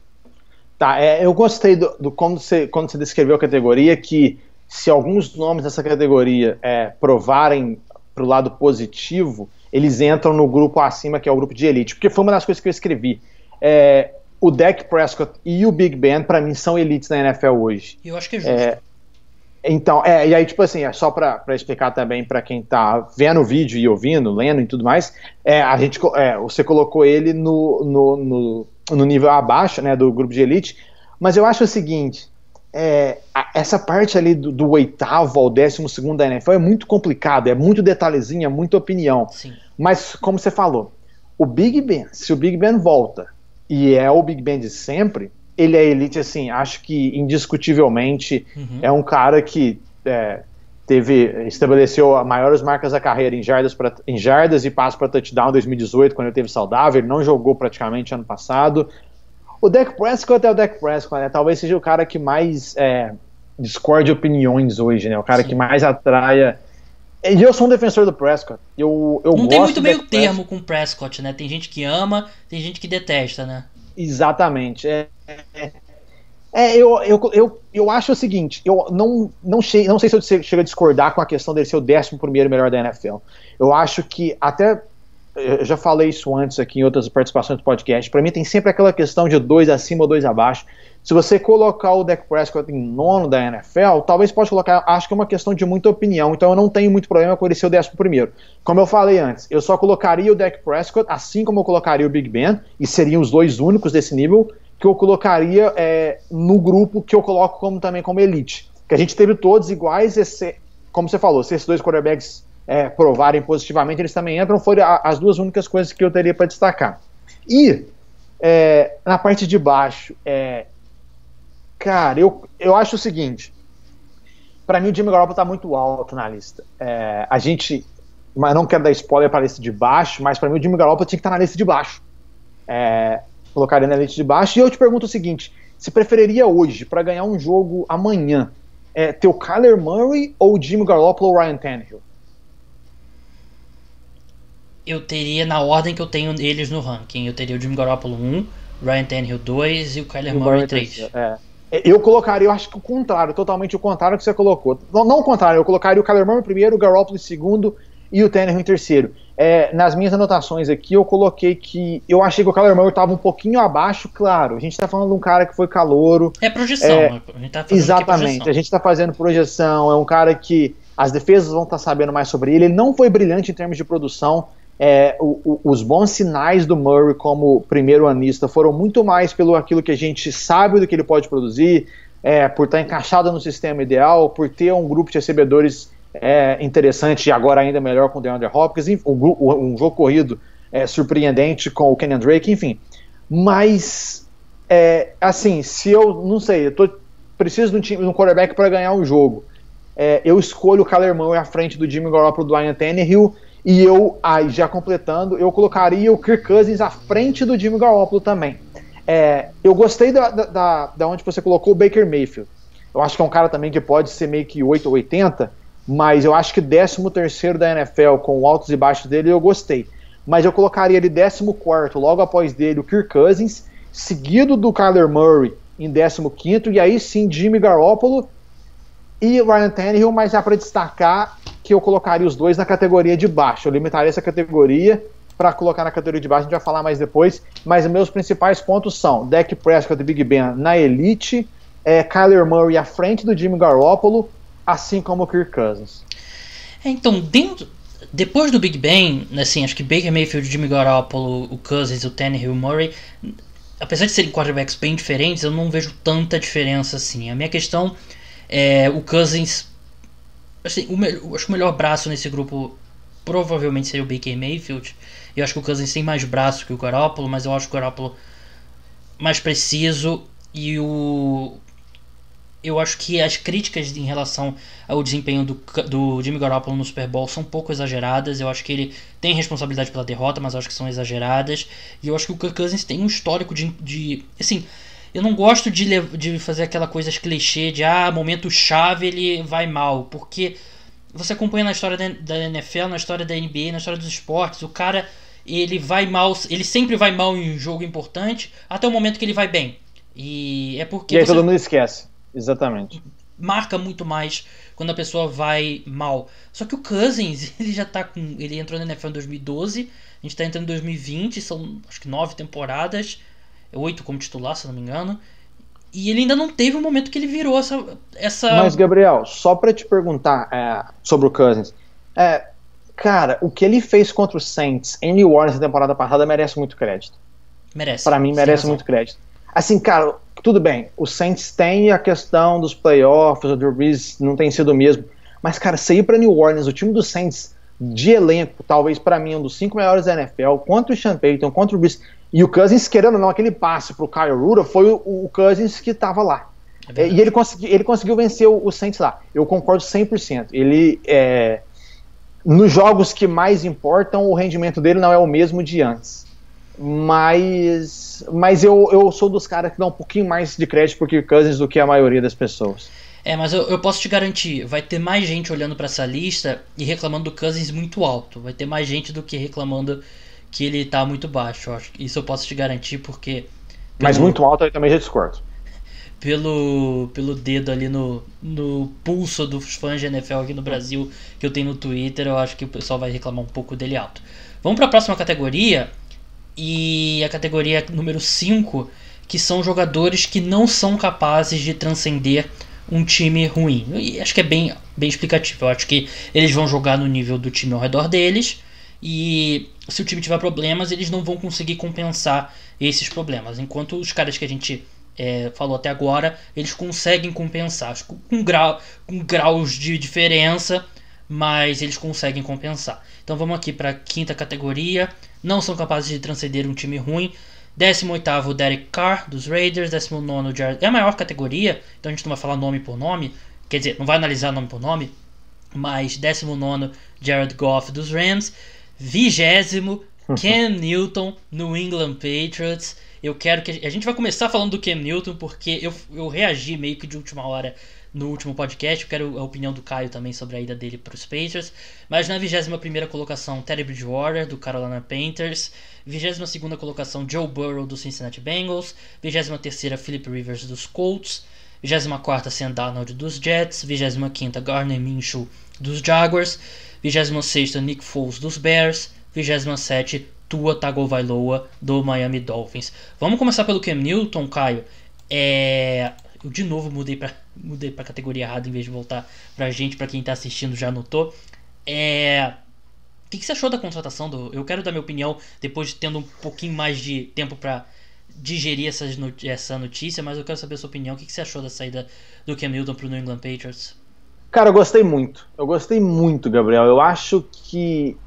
B: Tá, é, eu gostei do, do você, quando você descreveu a categoria, que se alguns nomes dessa categoria é, provarem para o lado positivo, eles entram no grupo acima, que é o grupo de elite. Porque foi uma das coisas que eu escrevi. É, o Dak Prescott e o Big Ben, para mim, são elites na NFL hoje. Eu acho que é justo. É, então, é, e aí, tipo assim, é só para explicar também para quem tá vendo o vídeo e ouvindo, lendo e tudo mais, é, a gente, é, você colocou ele no, no, no, no, nível abaixo, né, do grupo de elite, mas eu acho o seguinte, é, a, essa parte ali do, do, oitavo ao décimo segundo da NFL é muito complicado, é muito detalhezinho, é muita opinião. Sim. Mas, como você falou, o Big Ben, se o Big Ben volta, e é o Big Band sempre, ele é elite, assim, acho que indiscutivelmente uhum. é um cara que é, teve, estabeleceu as maiores marcas da carreira em jardas, pra, em jardas e passos para touchdown em 2018, quando ele teve saudável, ele não jogou praticamente ano passado. O Dak Prescott é o Dak Prescott, né? Talvez seja o cara que mais é, discorde opiniões hoje, né? O cara Sim. que mais atraia é, eu sou um defensor do Prescott. Eu, eu não tem muito meio
A: termo com o Prescott, né? Tem gente que ama, tem gente que detesta,
B: né? Exatamente. É, é, é eu, eu, eu, eu acho o seguinte: eu não, não, che, não sei se eu chego a discordar com a questão dele ser o 11 melhor da NFL. Eu acho que, até eu já falei isso antes aqui em outras participações do podcast. Para mim tem sempre aquela questão de dois acima ou dois abaixo. Se você colocar o Dak Prescott em nono da NFL, talvez pode colocar. Acho que é uma questão de muita opinião. Então eu não tenho muito problema com ele ser o décimo primeiro. Como eu falei antes, eu só colocaria o Dak Prescott, assim como eu colocaria o Big Ben, e seriam os dois únicos desse nível que eu colocaria é, no grupo que eu coloco como também como elite. Que a gente teve todos iguais, esse, como você falou, se esses dois quarterbacks é, provarem positivamente, eles também entram, foram as duas únicas coisas que eu teria para destacar. E é, na parte de baixo, é, cara, eu, eu acho o seguinte: para mim o Jimmy Garoppolo está muito alto na lista. É, a gente, mas não quero dar spoiler para a lista de baixo, mas para mim o Jimmy Garoppolo tinha que estar tá na lista de baixo. É, colocaria na lista de baixo. E eu te pergunto o seguinte: se preferiria hoje para ganhar um jogo amanhã, é, ter o Kyler Murray ou o Jimmy Garoppolo ou o Ryan Tannehill?
A: eu teria na ordem que eu tenho eles no ranking. Eu teria o Jimmy Garoppolo 1, Ryan Tannehill 2 e o Kyler Murray 3. É.
B: é. Eu colocaria, eu acho que o contrário, totalmente o contrário que você colocou. Não, não o contrário, eu colocaria o Kyler Murray em primeiro, o Garoppolo em segundo e o Tannehill em terceiro. É, nas minhas anotações aqui, eu coloquei que eu achei que o Kyler Murray estava um pouquinho abaixo, claro. A gente está falando de um cara que foi calouro. É projeção. É, a tá exatamente. projeção. A gente está fazendo projeção. É um cara que as defesas vão estar tá sabendo mais sobre ele. Ele não foi brilhante em termos de produção é, o, o, os bons sinais do Murray como primeiro anista foram muito mais pelo aquilo que a gente sabe do que ele pode produzir, é, por estar encaixado no sistema ideal, por ter um grupo de recebedores é, interessante e agora ainda melhor com o DeAndre Hopkins, um, um jogo corrido é, surpreendente com o Kenyon Drake, enfim. Mas, é, assim, se eu, não sei, eu tô, preciso de um, time, de um quarterback para ganhar um jogo, é, eu escolho o Calermão à frente do Jimmy Garoppolo do Ryan Tannehill, e eu, aí já completando, eu colocaria o Kirk Cousins à frente do Jimmy Garoppolo também. É, eu gostei da, da, da onde você colocou o Baker Mayfield. Eu acho que é um cara também que pode ser meio que 8 ou 80, mas eu acho que 13 terceiro da NFL, com altos e baixos dele, eu gostei. Mas eu colocaria ele 14 logo após dele, o Kirk Cousins, seguido do Kyler Murray em 15 e aí sim Jimmy Garoppolo e Ryan Tannehill, mas já para destacar que eu colocaria os dois na categoria de baixo. Eu limitaria essa categoria para colocar na categoria de baixo, a gente vai falar mais depois. Mas meus principais pontos são Dak Prescott e Big Ben na elite, é, Kyler Murray à frente do Jimmy Garoppolo, assim como o Kirk Cousins. É, então, dentro, depois
A: do Big Ben, assim, acho que Baker Mayfield, Jimmy Garoppolo, o Cousins, o Tannehill, Murray, apesar de serem quarterbacks bem diferentes, eu não vejo tanta diferença assim. A minha questão é, o Cousins, assim, o, acho que o melhor braço nesse grupo provavelmente seria o Baker Mayfield. Eu acho que o Cousins tem mais braço que o Garoppolo, mas eu acho o Garoppolo mais preciso e o eu acho que as críticas em relação ao desempenho do, do Jimmy Garoppolo no Super Bowl são um pouco exageradas. Eu acho que ele tem responsabilidade pela derrota, mas acho que são exageradas. E eu acho que o Cousins tem um histórico de, de assim, eu não gosto de, de fazer aquela coisa clichê de ah, momento chave ele vai mal, porque você acompanha na história da NFL, na história da NBA, na história dos esportes, o cara ele vai mal, ele sempre vai mal em um jogo importante até o momento que ele vai bem. E é porque e aí todo não
B: esquece, exatamente.
A: Marca muito mais quando a pessoa vai mal. Só que o Cousins, [laughs] ele já tá com, ele entrou na NFL em 2012, a gente tá entrando em 2020, são acho que nove temporadas oito como titular, se não me engano. E ele ainda não teve o um momento que ele virou essa. essa...
B: Mas, Gabriel, só para te perguntar é, sobre o Cousins. É, cara, o que ele fez contra o Saints em New Orleans na temporada passada merece muito crédito. Merece. Para mim, merece muito crédito. Assim, cara, tudo bem. O Saints tem a questão dos playoffs, o Drew Brees não tem sido o mesmo. Mas, cara, sair para New Orleans, o time do Saints de elenco, talvez para mim um dos cinco melhores da NFL, contra o Sean Payton, contra o Brees, e o Cousins, querendo ou não, aquele passe pro Kyle Rudolph foi o, o Cousins que estava lá. É e ele, consegui, ele conseguiu vencer o, o, Saints lá. Eu concordo 100%. Ele, é, nos jogos que mais importam, o rendimento dele não é o mesmo de antes. Mas, mas eu, eu sou dos caras que dá um pouquinho mais de crédito pro Cousins do que a maioria das pessoas. É,
A: mas eu, eu posso te garantir, vai ter mais gente olhando para essa lista e reclamando do Cousins muito alto. Vai ter mais gente do que reclamando que ele tá muito baixo. Eu isso eu posso te garantir porque. Pelo, Mas muito alto aí também já discordo. Pelo, pelo dedo ali no, no pulso dos fãs de NFL aqui no Brasil que eu tenho no Twitter, eu acho que o pessoal vai reclamar um pouco dele alto. Vamos para a próxima categoria. E a categoria número 5, que são jogadores que não são capazes de transcender um time ruim. E acho que é bem, bem explicativo. Eu acho que eles vão jogar no nível do time ao redor deles e se o time tiver problemas, eles não vão conseguir compensar esses problemas. Enquanto os caras que a gente é, falou até agora, eles conseguem compensar com, grau, com graus de diferença, mas eles conseguem compensar. Então vamos aqui para a quinta categoria. Não são capazes de transcender um time ruim. 18 Derek Carr dos Raiders, 19 Jared... É a maior categoria, então a gente não vai falar nome por nome, quer dizer, não vai analisar nome por nome, mas 19 Jared Goff dos Rams, vigésimo [laughs] Cam Newton no England Patriots. Eu quero que a gente vai começar falando do Cam Newton porque eu, eu reagi meio que de última hora no último podcast. Eu quero a opinião do Caio também sobre a ida dele para os Patriots. Mas na 21 primeira colocação, Terry Bridgewater do Carolina Panthers, 22 segunda colocação, Joe Burrow do Cincinnati Bengals, 23 terceira Philip Rivers dos Colts, 24 quarta Sam Darnold dos Jets, 25 quinta Garner Minshew dos Jaguars, 26 Nick Foles dos Bears, 27 Tua Tagovailoa do Miami Dolphins. Vamos começar pelo Cam Newton, Caio. É... Eu de novo mudei para mudei para categoria errada em vez de voltar a gente, para quem está assistindo já notou. É... O que, que, você achou da contratação do? Eu quero dar minha opinião depois de tendo um pouquinho mais de tempo para digerir essas not... essa notícia, mas eu quero saber a sua opinião. O que, que você achou da saída do Cam Newton o New England
B: Patriots? Cara, eu gostei muito. Eu gostei muito, Gabriel. Eu acho que,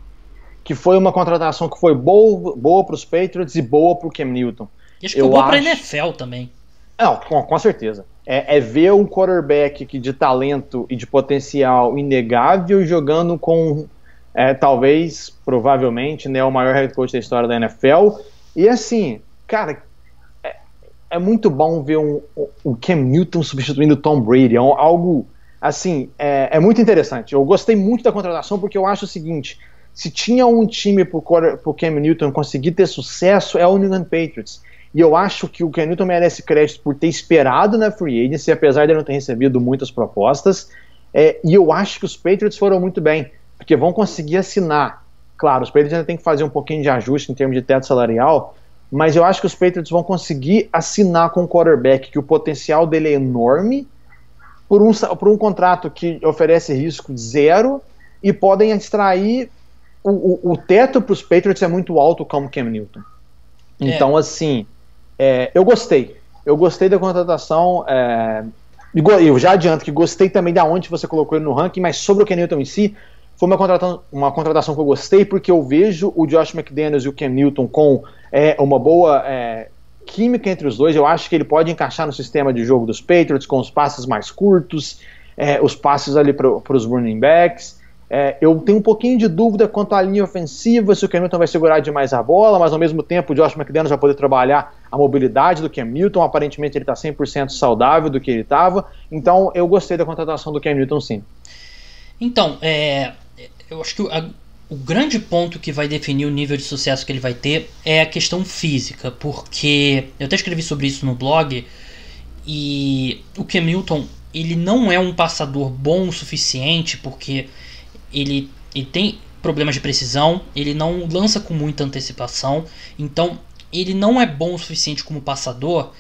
B: que foi uma contratação que foi boa, boa para os Patriots e boa para o Cam Newton. E acho que eu foi boa acho... para
A: NFL também.
B: Não, com, com certeza. É, é, ver um quarterback que de talento e de potencial inegável jogando com, é, talvez, provavelmente, né, o maior head coach da história da NFL. E assim, cara, é, é muito bom ver um, o um Cam Newton substituindo o Tom Brady. É um, algo assim, é, é, muito interessante. Eu gostei muito da contratação porque eu acho o seguinte: se tinha um time pro, o Cam Newton conseguir ter sucesso, é o New England Patriots. E eu acho que o Cam Newton merece crédito por ter esperado na free agency, apesar de ele não ter recebido muitas propostas. É, e eu acho que os Patriots foram muito bem, porque vão conseguir assinar. Claro, os Patriots ainda tem que fazer um pouquinho de ajuste em termos de teto salarial, mas eu acho que os Patriots vão conseguir assinar com o quarterback, que o potencial dele é enorme por um, por um contrato que oferece risco zero e podem extrair. O, o, o teto para os Patriots é muito alto, como Cam Newton. É. Então, é. assim, é, eu gostei. Eu gostei da contratação. É, eu já adianto que gostei também da onde você colocou ele no ranking, mas sobre o Ken Newton em si, foi uma contratação, uma contratação que eu gostei, porque eu vejo o Josh McDaniels e o Ken Newton com é, uma boa é, química entre os dois. Eu acho que ele pode encaixar no sistema de jogo dos Patriots com os passes mais curtos, é, os passes ali para os running backs. É, eu tenho um pouquinho de dúvida quanto à linha ofensiva, se o Cam Newton vai segurar demais a bola, mas ao mesmo tempo o Josh McDaniels vai poder trabalhar a mobilidade do Cam Newton. Aparentemente ele está 100% saudável do que ele estava. Então eu gostei da contratação do Cam Newton, sim. Então, é, eu acho que a o grande
A: ponto que vai definir o nível de sucesso que ele vai ter é a questão física, porque eu até escrevi sobre isso no blog e o Milton ele não é um passador bom o suficiente porque ele, ele tem problemas de precisão, ele não lança com muita antecipação, então ele não é bom o suficiente como passador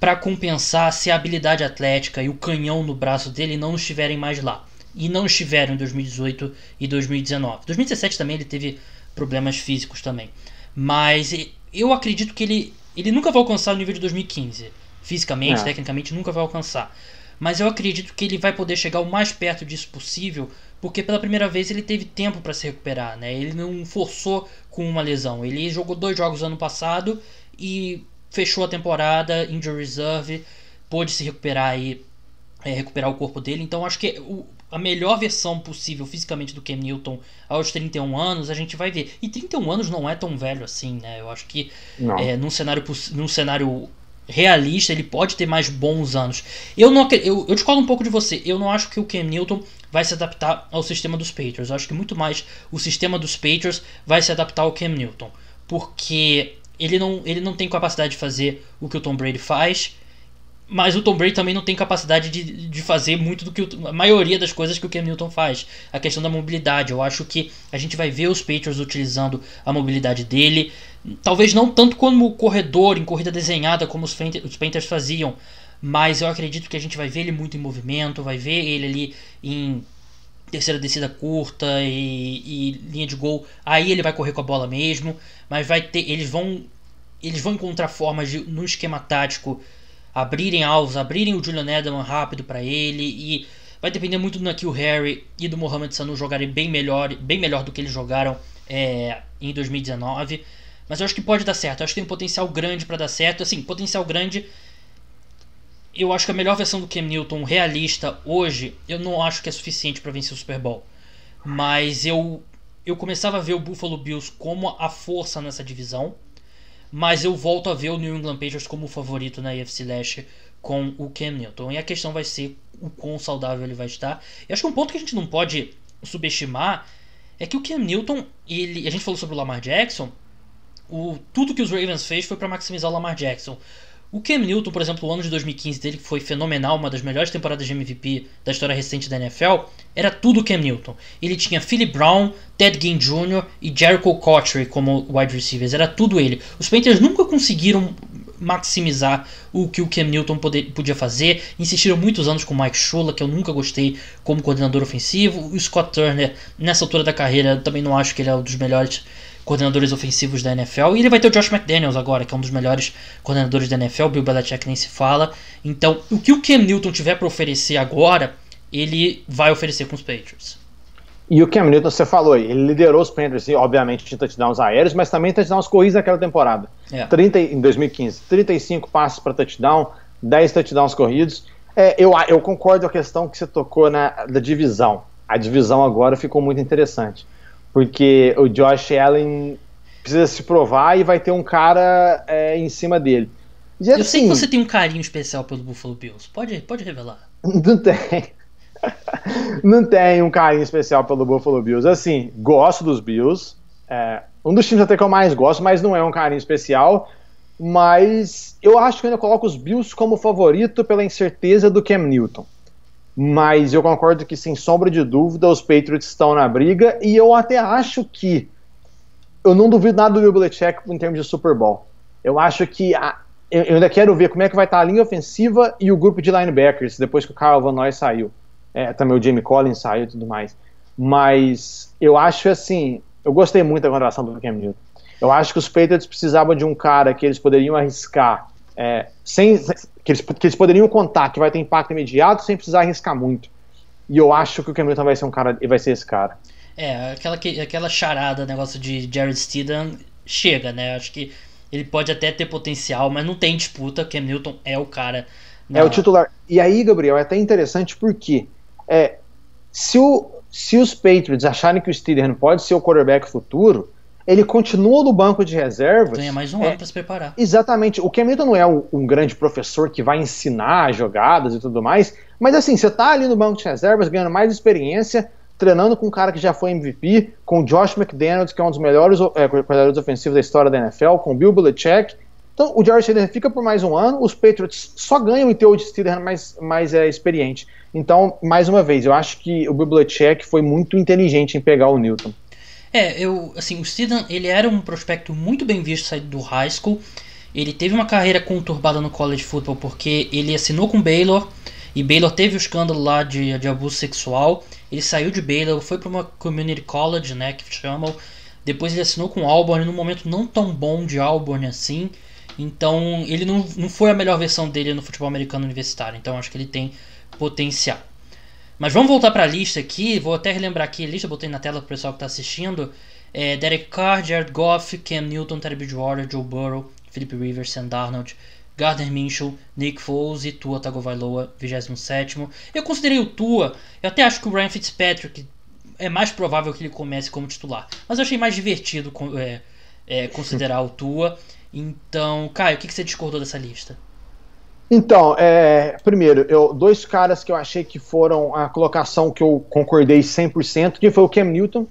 A: para compensar se a habilidade atlética e o canhão no braço dele não estiverem mais lá e não estiveram em 2018 e 2019. 2017 também ele teve problemas físicos também. Mas eu acredito que ele, ele nunca vai alcançar o nível de 2015. Fisicamente, é. tecnicamente, nunca vai alcançar. Mas eu acredito que ele vai poder chegar o mais perto disso possível, porque pela primeira vez ele teve tempo para se recuperar, né? Ele não forçou com uma lesão. Ele jogou dois jogos ano passado e fechou a temporada, injury reserve, pôde se recuperar e é, recuperar o corpo dele. Então acho que o, a melhor versão possível fisicamente do Cam Newton aos 31 anos, a gente vai ver. E 31 anos não é tão velho assim, né? Eu acho que é, num, cenário, num cenário realista ele pode ter mais bons anos. Eu não eu, eu discordo um pouco de você. Eu não acho que o Cam Newton vai se adaptar ao sistema dos Patriots. Eu acho que muito mais o sistema dos Patriots vai se adaptar ao Cam Newton. Porque ele não, ele não tem capacidade de fazer o que o Tom Brady faz mas o Tom Brady também não tem capacidade de, de fazer muito do que o, a maioria das coisas que o Cam Newton faz. A questão da mobilidade, eu acho que a gente vai ver os Patriots utilizando a mobilidade dele. Talvez não tanto como o corredor, em corrida desenhada, como os, os Panthers faziam. Mas eu acredito que a gente vai ver ele muito em movimento, vai ver ele ali em terceira descida curta e, e, linha de gol, aí ele vai correr com a bola mesmo, mas vai ter, eles vão eles vão encontrar formas de, no esquema tático abrirem alvos, abrirem o Julian Edelman rápido para ele e vai depender muito do Nakil Harry e do Mohamed Sanu jogarem bem melhor, bem melhor do que eles jogaram é, em 2019. Mas eu acho que pode dar certo. Eu acho que tem um potencial grande para dar certo. Assim, potencial grande. Eu acho que a melhor versão do Cam Newton realista hoje, eu não acho que é suficiente para vencer o Super Bowl. Mas eu eu começava a ver o Buffalo Bills como a força nessa divisão mas eu volto a ver o New England Patriots como favorito na AFC Leste com o Cam Newton. E a questão vai ser o quão saudável ele vai estar. E acho que um ponto que a gente não pode subestimar é que o Cam Newton, ele, a gente falou sobre o Lamar Jackson, o, tudo que os Ravens fez foi para maximizar o Lamar Jackson. O Cam Newton, por exemplo, o ano de 2015 dele, que foi fenomenal, uma das melhores temporadas de MVP da história recente da NFL, era tudo Cam Newton. Ele tinha Philip Brown, Ted Ginn Jr. e Jericho Cottery como wide receivers, era tudo ele. Os Panthers nunca conseguiram maximizar o que o Cam Newton poder, podia fazer. Insistiram muitos anos com o Mike Shula, que eu nunca gostei como coordenador ofensivo. O Scott Turner, nessa altura da carreira, também não acho que ele é um dos melhores coordenadores ofensivos da NFL. E ele vai ter o Josh McDaniels agora, que é um dos melhores coordenadores da NFL. Bill Belichick nem se fala. Então, o que o Cam Newton tiver para oferecer agora, ele vai oferecer com os Patriots.
B: E o Cam Newton, você falou aí, ele liderou os Panthers, obviamente, em touchdowns aéreos, mas também em touchdowns corridos naquela temporada. É. 30, em 2015, 35 passes para touchdown, 10 touchdowns corridos. É, eu, eu concordo com a questão que você tocou na da divisão. A divisão agora ficou muito interessante porque o Josh Allen precisa se provar e vai ter um cara é, em cima dele. E, assim, eu sei que assim- você
A: tem um carinho especial pelo Buffalo Bills. Pode, pode revelar.
B: [laughs] Não tem. [laughs] Não tem um carinho especial pelo Buffalo Bills. Assim, gosto dos Bills. É, um dos times até que eu mais gosto, mas não é um carinho especial. Mas eu acho que eu ainda coloco os Bills como favorito pela incerteza do Cam Newton. Mas eu concordo que, sem sombra de dúvida, os Patriots estão na briga e eu até acho que. Eu não duvido nada do Bill Belichick em termos de Super Bowl. Eu acho que. A, eu ainda quero ver como é que vai estar a linha ofensiva e o grupo de linebackers depois que o Carl Van Noy saiu. É, também o Jamie Collins saiu e tudo mais. Mas eu acho assim. Eu gostei muito da contratação do Cam Newton. Eu acho que os Patriots precisavam de um cara que eles poderiam arriscar é, sem, que, eles, que eles poderiam contar que vai ter impacto imediato sem precisar arriscar muito. E eu acho que o Cam vai ser um cara, vai ser esse cara.
A: É, aquela, aquela charada, negócio de Jared Steedham chega, né? Acho que ele pode até ter potencial, mas não tem disputa. Cam Newton é o cara.
B: Na... É o titular. E aí, Gabriel, é até interessante porque é, se, o, se os Patriots acharem que o Steedham pode ser o quarterback futuro, ele continua no banco de reservas. Ganha mais um é, ano para se preparar. Exatamente. O Hamilton não é um, um, grande professor que vai ensinar jogadas e tudo mais, mas assim, você tá ali no banco de reservas, ganhando mais experiência, treinando com um cara que já foi MVP, com o Josh McDaniels, que é um dos melhores é, coordenadores ofensivos da história da NFL, com o Bill Belichick. Então, o George Taylor fica por mais um ano, os Patriots só ganham em ter o Steelers mais, mais é, experiente. Então, mais uma vez, eu acho que o Bill Belichick foi muito inteligente em pegar o Newton.
A: É, eu, assim, o Steven, ele era um prospecto muito bem visto saído do high school. Ele teve uma carreira conturbada no college football porque ele assinou com Baylor e Baylor teve o um escândalo lá de, de abuso sexual. Ele saiu de Baylor, foi para uma community college, né, que chamam. Depois ele assinou com Auburn num momento não tão bom de Auburn assim. Então ele não, não foi a melhor versão dele no futebol americano universitário. Então acho que ele tem potencial. Mas vamos voltar para a lista aqui. Vou até relembrar aqui a lista, botei na tela para o pessoal que está assistindo. É, Derek Carr, Jared Goff, Cam Newton, Terry Bridgewater, Joe Burrow, Philip Rivers, Sam Darnold, Gardner Minshew, Nick Foles e Tua Tagovailoa, 27 Eu considerei o Tua, eu até acho que o Ryan Fitzpatrick é mais provável que ele comece como titular. Mas eu achei mais divertido é, é, considerar o Tua. Então, Caio, o que, que você discordou dessa lista?
B: Então, é, primeiro, eu, dois caras que eu achei que foram a colocação que eu concordei 100%, que foi o Cam Newton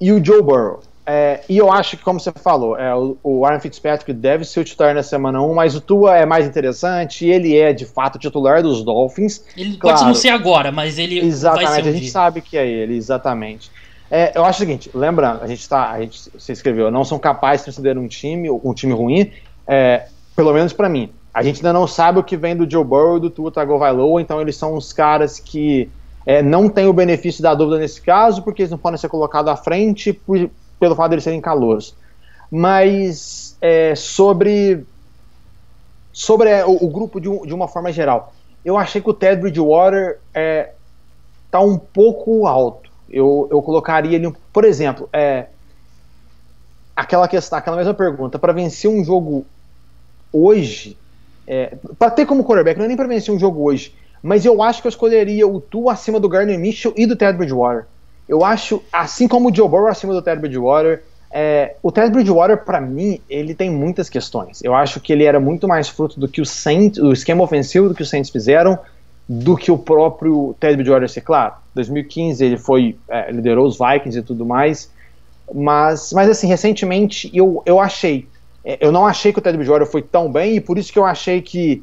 B: e o Joe Burrow. É, e eu acho que, como você falou, é, o, o Aaron Fitzpatrick deve ser o titular na semana 1, mas o Tua é mais interessante, ele é de fato titular dos Dolphins. Ele claro, pode não ser
A: agora, mas ele exatamente, vai ser um a gente dia.
B: sabe que é ele, exatamente. É, eu acho o seguinte, lembrando, a gente está, a gente se escreveu, não são capazes de perder um time, um time ruim, é, pelo menos para mim a gente ainda não sabe o que vem do Joe Burrow do Tua Tagovailoa, então eles são uns caras que é, não têm o benefício da dúvida nesse caso, porque eles não podem ser colocados à frente por, pelo fato de eles serem calouros. Mas é, sobre, sobre é, o, o, grupo de, um, de, uma forma geral, eu achei que o Ted Bridgewater está é, um pouco alto. Eu, eu colocaria ele, por exemplo, é, aquela questão, aquela mesma pergunta, para vencer um jogo hoje, é, para ter como quarterback, não é nem para vencer um jogo hoje, mas eu acho que eu escolheria o Tu acima do Garner Mitchell e do Ted Bridgewater. Eu acho, assim como o Joe Burrow acima do Ted Bridgewater, é, o Ted Bridgewater, para mim, ele tem muitas questões. Eu acho que ele era muito mais fruto do que o Saints, o esquema ofensivo do que os Saints fizeram, do que o próprio Ted Bridgewater ser claro. 2015 ele foi é, liderou os Vikings e tudo mais, mas, mas assim recentemente eu, eu achei é, eu não achei que o Ted Bridgewater foi tão bem e por isso que eu achei que,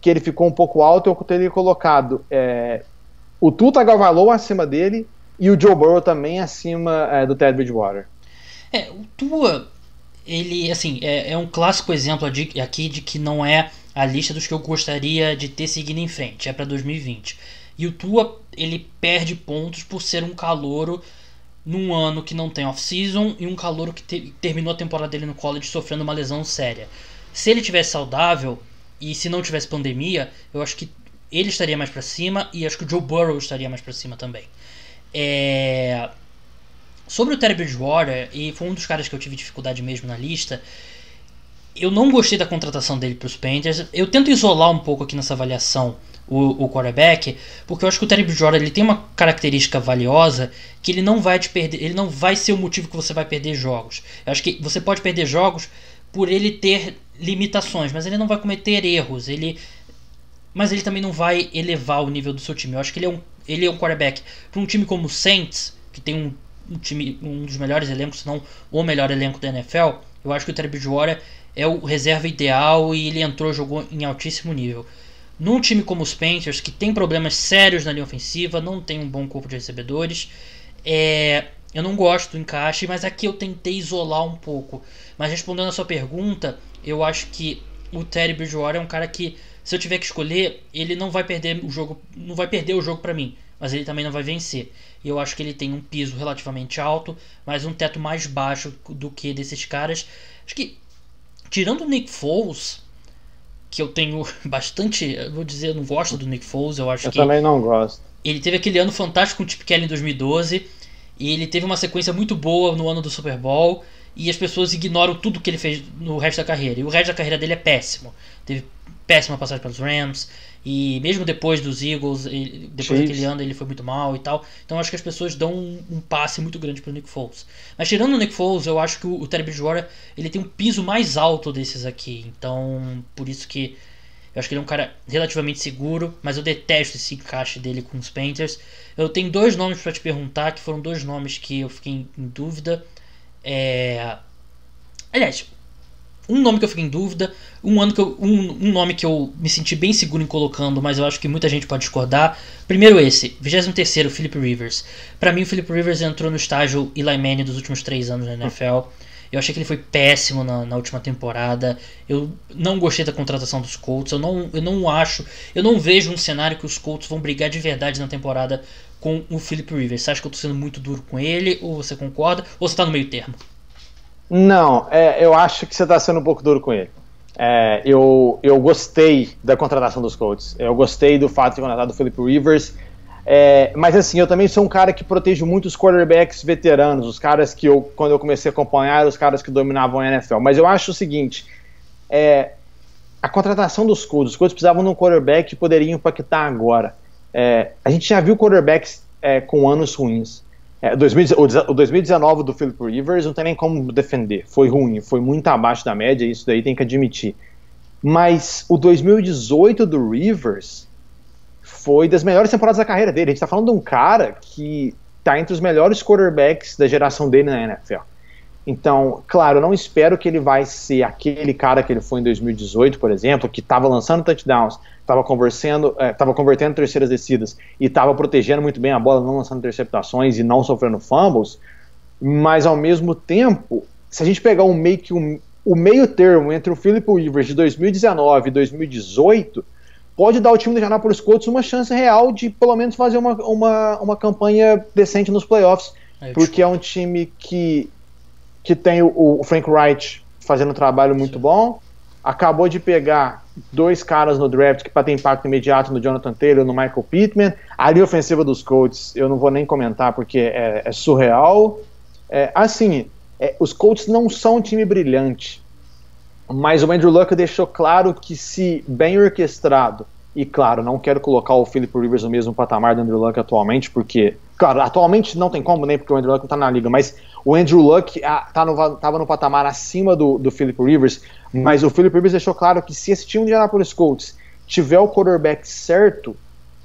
B: que ele ficou um pouco alto. Eu teria colocado é, o Tuta Galvalou acima dele e o Joe Burrow também acima é, do Ted Bridgewater.
A: É, o Tua, ele, assim, é, é um clássico exemplo de, aqui de que não é a lista dos que eu gostaria de ter seguido em frente, é para 2020. E o Tua, ele perde pontos por ser um calouro num ano que não tem off-season e um calor que te terminou a temporada dele no college sofrendo uma lesão séria. Se ele tivesse saudável e se não tivesse pandemia, eu acho que ele estaria mais para cima e acho que o Joe Burrow estaria mais para cima também. É... Sobre o Terry Bridgewater, e foi um dos caras que eu tive dificuldade mesmo na lista, eu não gostei da contratação dele para os Panthers. Eu tento isolar um pouco aqui nessa avaliação o, o quarterback, porque eu acho que o Terry Bridgewater ele tem uma característica valiosa que ele não vai te perder, ele não vai ser o motivo que você vai perder jogos. Eu acho que você pode perder jogos por ele ter limitações, mas ele não vai cometer erros, ele mas ele também não vai elevar o nível do seu time. Eu acho que ele é um ele é um quarterback para um time como o Saints, que tem um, um, time um dos melhores elencos, se não o melhor elenco da NFL. Eu acho que o Terry Bridgewater é o reserva ideal e ele entrou jogou em altíssimo nível. Num time como os Panthers, que tem problemas sérios na linha ofensiva, não tem um bom corpo de recebedores, é, eu não gosto do encaixe, mas aqui eu tentei isolar um pouco. Mas respondendo a sua pergunta, eu acho que o Terry Bridgewater é um cara que, se eu tiver que escolher, ele não vai perder o jogo, não vai perder o jogo para mim, mas ele também não vai vencer. E eu acho que ele tem um piso relativamente alto, mas um teto mais baixo do que desses caras. Acho que tirando o Nick Foles, que eu tenho [laughs] bastante. Vou dizer, eu não gosto do Nick Foles, eu acho eu que. Eu também
B: não gosto. Ele
A: teve aquele ano fantástico com o Chip Kelly em 2012, e ele teve uma sequência muito boa no ano do Super Bowl, e as pessoas ignoram tudo que ele fez no resto da carreira. E o resto da carreira dele é péssimo. Teve péssima passagem pelos Rams, e mesmo depois dos Eagles, ele, depois Chiefs. daquele ano ele foi muito mal e tal. Então acho que as pessoas dão um, um passe muito grande pro Nick Foles. Mas tirando o Nick Foles, eu acho que o, o Terry Bridgewater ele tem um piso mais alto desses aqui. Então, por isso que eu acho que ele é um cara relativamente seguro, mas eu detesto esse encaixe dele com os Panthers. Eu tenho dois nomes para te perguntar, que foram dois nomes que eu fiquei em, em dúvida. É... Aliás, um nome que eu fiquei em dúvida, um, ano que eu, um, um, nome que eu me senti bem seguro em colocando, mas eu acho que muita gente pode discordar. Primeiro esse, 23 o Philip Rivers. Para mim, o Philip Rivers entrou no estágio Eli Manning dos últimos três anos na NFL. Eu achei que ele foi péssimo na, na, última temporada. Eu não gostei da contratação dos Colts. Eu não, eu não acho, eu não vejo um cenário que os Colts vão brigar de verdade na temporada com o Philip Rivers. Você acha que eu tô sendo muito duro com ele? Ou você concorda? Ou você tá no meio termo?
B: Não, é, eu acho que você está sendo um pouco duro com ele. É, eu, eu gostei da contratação dos Colts. Eu gostei do fato de contratar o Felipe Rivers. É, mas assim, eu também sou um cara que protege muito os quarterbacks veteranos, os caras que eu, quando eu comecei a acompanhar, os caras que dominavam a NFL. Mas eu acho o seguinte: é, a contratação dos Colts, os Colts precisavam de um quarterback que poderia impactar agora. É, a gente já viu quarterbacks é, com anos ruins. É, 2000, o 2019 do Philip Rivers não tem nem como defender. Foi ruim, foi muito abaixo da média, isso daí tem que admitir. Mas o 2018 do Rivers foi das melhores temporadas da carreira dele. A gente tá falando de um cara que tá entre os melhores quarterbacks da geração dele na NFL. Então, claro, eu não espero que ele vai ser aquele cara que ele foi em 2018, por exemplo, que estava lançando touchdowns, estava conversando, estava é, convertendo terceiras descidas e estava protegendo muito bem a bola, não lançando interceptações e não sofrendo fumbles, mas ao mesmo tempo, se a gente pegar um meio que um, o meio termo entre o Philip Rivers de 2019 e 2018, pode dar ao time do Indianapolis Colts uma chance real de pelo menos fazer uma, uma, uma campanha decente nos playoffs, é, porque tipo... é um time que, que tem o, o Frank Wright fazendo um trabalho muito Sim. bom, acabou de pegar dois caras no draft que para ter impacto imediato no Jonathan Taylor, no Michael Pittman. A linha ofensiva dos Colts, eu não vou nem comentar porque é, é surreal. É, assim, é, os Colts não são um time brilhante, mas o Andrew Luck deixou claro que se bem orquestrado, e claro, não quero colocar o Philip Rivers no mesmo patamar do Andrew Luck atualmente, porque, claro, atualmente não tem como, nem né, porque o Andrew Luck não tá na liga, mas o Andrew Luck estava ah, tá no, no, patamar acima do, do Philip Rivers, mas o Philip Rivers deixou claro que se esse time de Indianapolis Colts tiver o quarterback certo,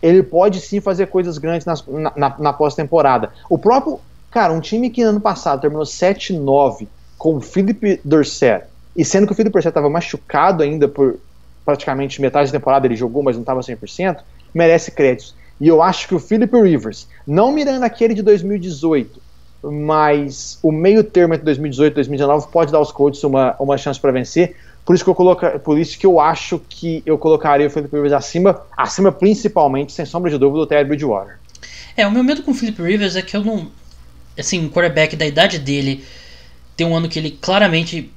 B: ele pode sim fazer coisas grandes nas, na, na, na pós-temporada. O próprio, cara, um time que ano passado terminou 7-9 com o Philip Dorset, e sendo que o Philip Dorset estava machucado ainda por praticamente metade da temporada, ele jogou, mas não estava 100%, merece créditos. E eu acho que o Philip Rivers, não mirando aquele de 2018, mas o meio termo entre 2018 e 2019 pode dar aos Colts uma, uma chance para vencer. Por isso, que eu coloca, por isso que eu acho que eu colocaria o Felipe Rivers acima, acima principalmente, sem sombra de dúvida, do Terry Bridgewater.
A: É, o meu medo com o Felipe Rivers é que eu não. Assim, um quarterback da idade dele tem um ano que ele claramente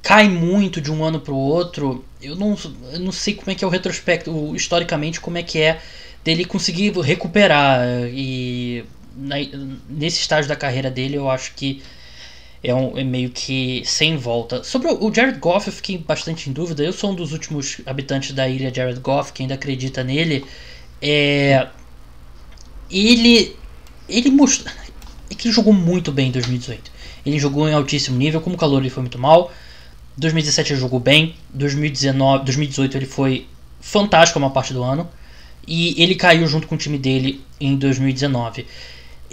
A: cai muito de um ano para o outro. Eu não, eu não sei como é que é o retrospecto, historicamente, como é que é dele conseguir recuperar e na, nesse estágio da carreira dele, eu acho que é, um, é meio que sem volta. Sobre o Jared Goff, eu fiquei bastante em dúvida. Eu sou um dos últimos habitantes da ilha Jared Goff que ainda acredita nele. É, ele ele mostrou é que ele jogou muito bem em 2018. Ele jogou em altíssimo nível, como calor ele foi muito mal. 2017 ele jogou bem, 2019, 2018 ele foi fantástico uma parte do ano e ele caiu junto com o time dele em 2019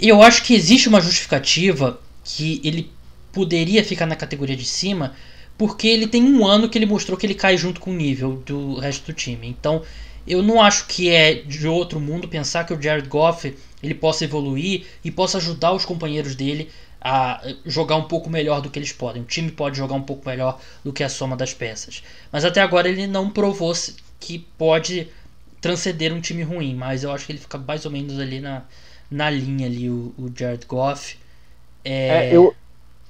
A: eu acho que existe uma justificativa que ele poderia ficar na categoria de cima, porque ele tem um ano que ele mostrou que ele cai junto com o nível do resto do time. Então, eu não acho que é de outro mundo pensar que o Jared Goff ele possa evoluir e possa ajudar os companheiros dele a jogar um pouco melhor do que eles podem. O time pode jogar um pouco melhor do que a soma das peças. Mas até agora ele não provou que pode transcender um time ruim, mas eu acho que ele fica mais ou menos ali na na linha ali o, o Jared Goff. É... é eu,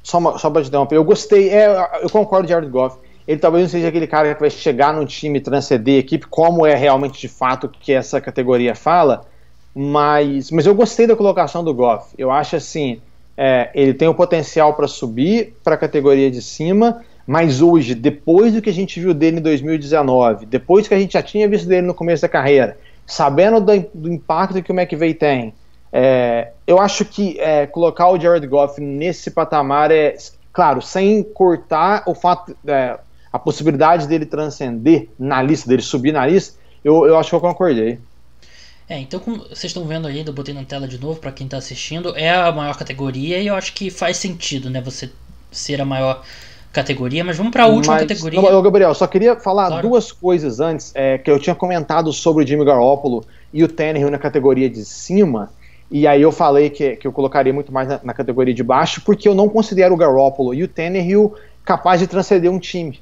B: só, uma, só pra te interromper, eu gostei, é, eu concordo com o Jared Goff. Ele talvez não seja aquele cara que vai chegar num time e transcender a equipe, como é realmente de fato que essa categoria fala, mas, mas eu gostei da colocação do Goff. Eu acho assim, é, ele tem o potencial para subir para a categoria de cima, mas hoje, depois do que a gente viu dele em 2019, depois que a gente já tinha visto dele no começo da carreira, sabendo do, do impacto que o McVeigh tem, é, eu acho que é, colocar o Jared Goff nesse patamar é, claro, sem cortar o fato, é, a possibilidade dele transcender na lista, dele subir na lista, eu, eu acho que eu concordei.
A: É, então como vocês estão vendo aí, eu botei na tela de novo para quem está assistindo, é a maior categoria e eu acho que faz sentido, né, você ser a maior categoria, mas vamos para a última mas, categoria. Não,
B: Gabriel, só queria falar claro. duas coisas antes, é, que eu tinha comentado sobre o Jimmy Garoppolo e o Tannehill na categoria de cima, e aí eu falei que, que eu colocaria muito mais na, na categoria de baixo, porque eu não considero o Garoppolo e o Tannehill capaz de transcender um time.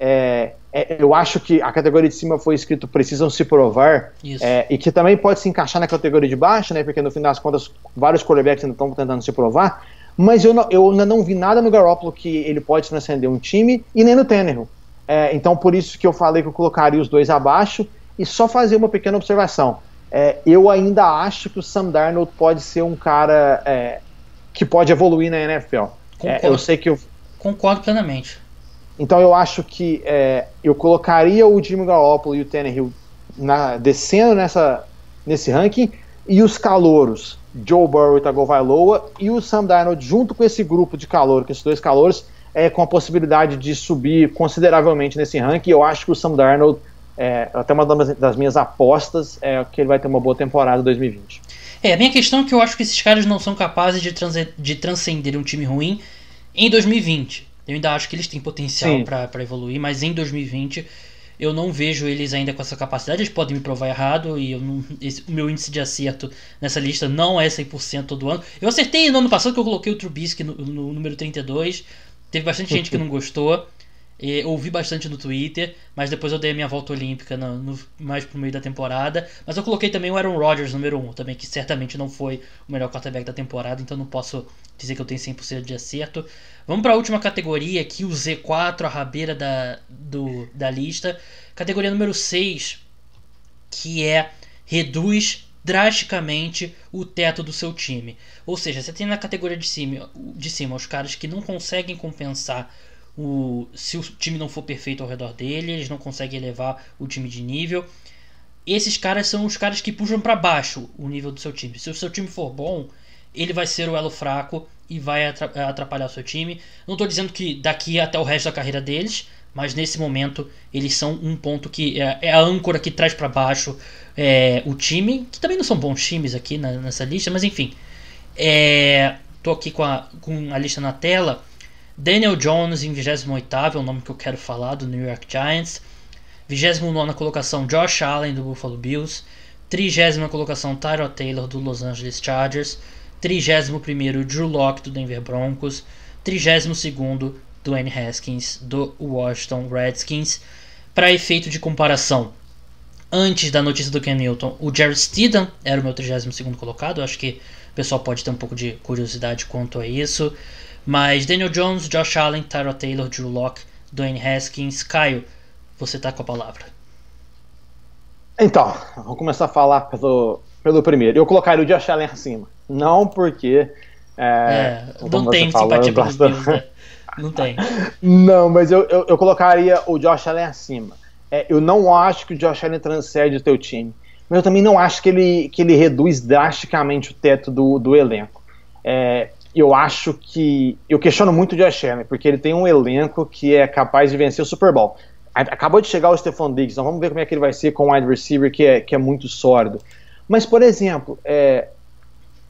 B: É, é, eu acho que a categoria de cima foi escrito precisam se provar é, e que também pode se encaixar na categoria de baixo, né? Porque no fim das contas vários quarterbacks ainda estão tentando se provar. Mas eu, não, eu ainda não vi nada no Garoppolo que ele pode transcender um time e nem no Tannehill. É, então por isso que eu falei que eu colocaria os dois abaixo e só fazer uma pequena observação. É, eu ainda acho que o Sam Darnold pode ser um cara é, que pode evoluir na NFL. É, eu sei que eu... Concordo plenamente. Então eu acho que é, eu colocaria o Jimmy Garoppolo e o Tannehill na, descendo nessa, nesse ranking e os calouros Joe Burrow e Tagovailoa e o Sam Darnold junto com esse grupo de calor, com esses dois calouros, é, com a possibilidade de subir consideravelmente nesse ranking. Eu acho que o Sam Darnold é, até uma das minhas apostas é que ele vai ter uma boa temporada 2020. É,
A: a minha questão é que eu acho que esses caras não são capazes de, de transcender um time ruim em 2020. Eu ainda acho que eles têm potencial para evoluir, mas em 2020 eu não vejo eles ainda com essa capacidade. Eles podem me provar errado e não, esse, o meu índice de acerto nessa lista não é 100% todo ano. Eu acertei no ano passado que eu coloquei o Trubisky no, no número 32. Teve bastante gente que não gostou. E ouvi bastante no Twitter, mas depois eu dei a minha volta olímpica no, no, mais pro meio da temporada. Mas eu coloquei também o Aaron Rodgers número 1, um, também, que certamente não foi o melhor quarterback da temporada, então não posso dizer que eu tenho 100% de acerto. Vamos para a última categoria aqui, o Z4, a rabeira da, do, da lista. Categoria número 6, que é reduz drasticamente o teto do seu time. Ou seja, você tem na categoria de cima, de cima os caras que não conseguem compensar o, se o time não for perfeito ao redor dele, eles não conseguem elevar o time de nível. Esses caras são os caras que puxam para baixo o nível do seu time. Se o seu time for bom, ele vai ser o elo fraco e vai atrapalhar o seu time. Não estou dizendo que daqui até o resto da carreira deles, mas nesse momento eles são um ponto que é, é a âncora que traz para baixo é, o time, que também não são bons times aqui na, nessa lista, mas enfim. É, aqui com a, com a lista na tela. Daniel Jones em 28, é o nome que eu quero falar, do New York Giants. 29 colocação, Josh Allen do Buffalo Bills. 30 colocação, Tyrod Taylor do Los Angeles Chargers. 31, Drew Locke do Denver Broncos. 32, Dwayne Haskins do Washington Redskins. Para efeito de comparação, antes da notícia do Ken Newton, o Jared Steedham era o meu 32 colocado. acho que o pessoal pode ter um pouco de curiosidade quanto a isso. Mas Daniel Jones, Josh Allen, Tyra Taylor, Drew Locke, Dwayne Haskins, Caio, você tá com a palavra.
B: Então, vamos começar a falar pelo, pelo primeiro. Eu colocaria o Josh Allen acima. Não porque. É, é, não tem simpatia pelos Bills, né? Não tem. [laughs] não, mas eu, eu, eu, colocaria o Josh Allen acima. É, eu não acho que o Josh Allen transcende o teu time. Mas eu também não acho que ele, que ele reduz drasticamente o teto do, do elenco. É, eu acho que. Eu questiono muito o Josh Allen, porque ele tem um elenco que é capaz de vencer o Super Bowl. Acabou de chegar o Stephon Diggs, então vamos ver como é que ele vai ser com o wide receiver, que é, que é muito sólido. Mas, por exemplo, é,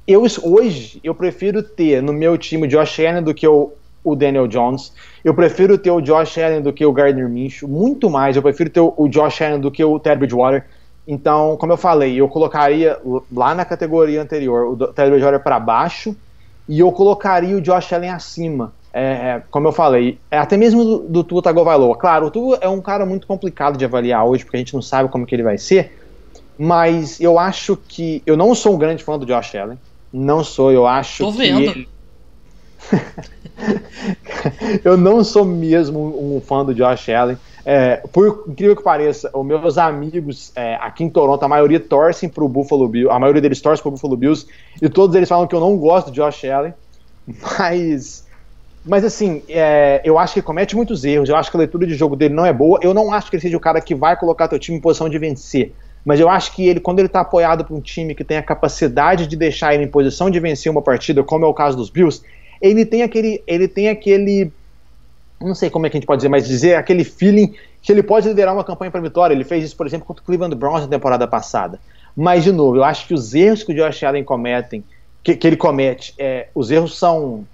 B: eu hoje eu prefiro ter no meu time o Josh Allen do que o, o Daniel Jones. Eu prefiro ter o Josh Allen do que o Gardner Minshew, muito mais. Eu prefiro ter o, o Josh Allen do que o Ted Bridgewater. Então, como eu falei, eu colocaria lá na categoria anterior o Ted Bridgewater para baixo e eu colocaria o Josh Allen acima. É, é, como eu falei, é até mesmo do, do Tua Tagovailoa. Claro, o Tua é um cara muito complicado de avaliar hoje, porque a gente não sabe como que ele vai ser, mas eu acho que... Eu não sou um grande fã do Josh Allen, não sou, eu acho Tô que... Vendo. Ele... [laughs] eu não sou mesmo um fã do Josh Allen. É, por incrível que pareça, os meus amigos é, aqui em Toronto, a maioria torcem pro Buffalo Bills, a maioria deles torce pro Buffalo Bills, e todos eles falam que eu não gosto de Josh Allen, [laughs] mas. Mas assim, é, eu acho que comete muitos erros, eu acho que a leitura de jogo dele não é boa, eu não acho que ele seja o cara que vai colocar teu time em posição de vencer. Mas eu acho que ele, quando ele está apoiado por um time que tem a capacidade de deixar ele em posição de vencer uma partida, como é o caso dos Bills, ele tem aquele, ele tem aquele não sei como é que a gente pode dizer, mas dizer aquele feeling que ele pode liderar uma campanha para vitória. Ele fez isso, por exemplo, contra o Cleveland Browns na temporada passada. Mas, de novo, eu acho que os erros que o Josh Allen cometem, que, que ele comete, é, os erros são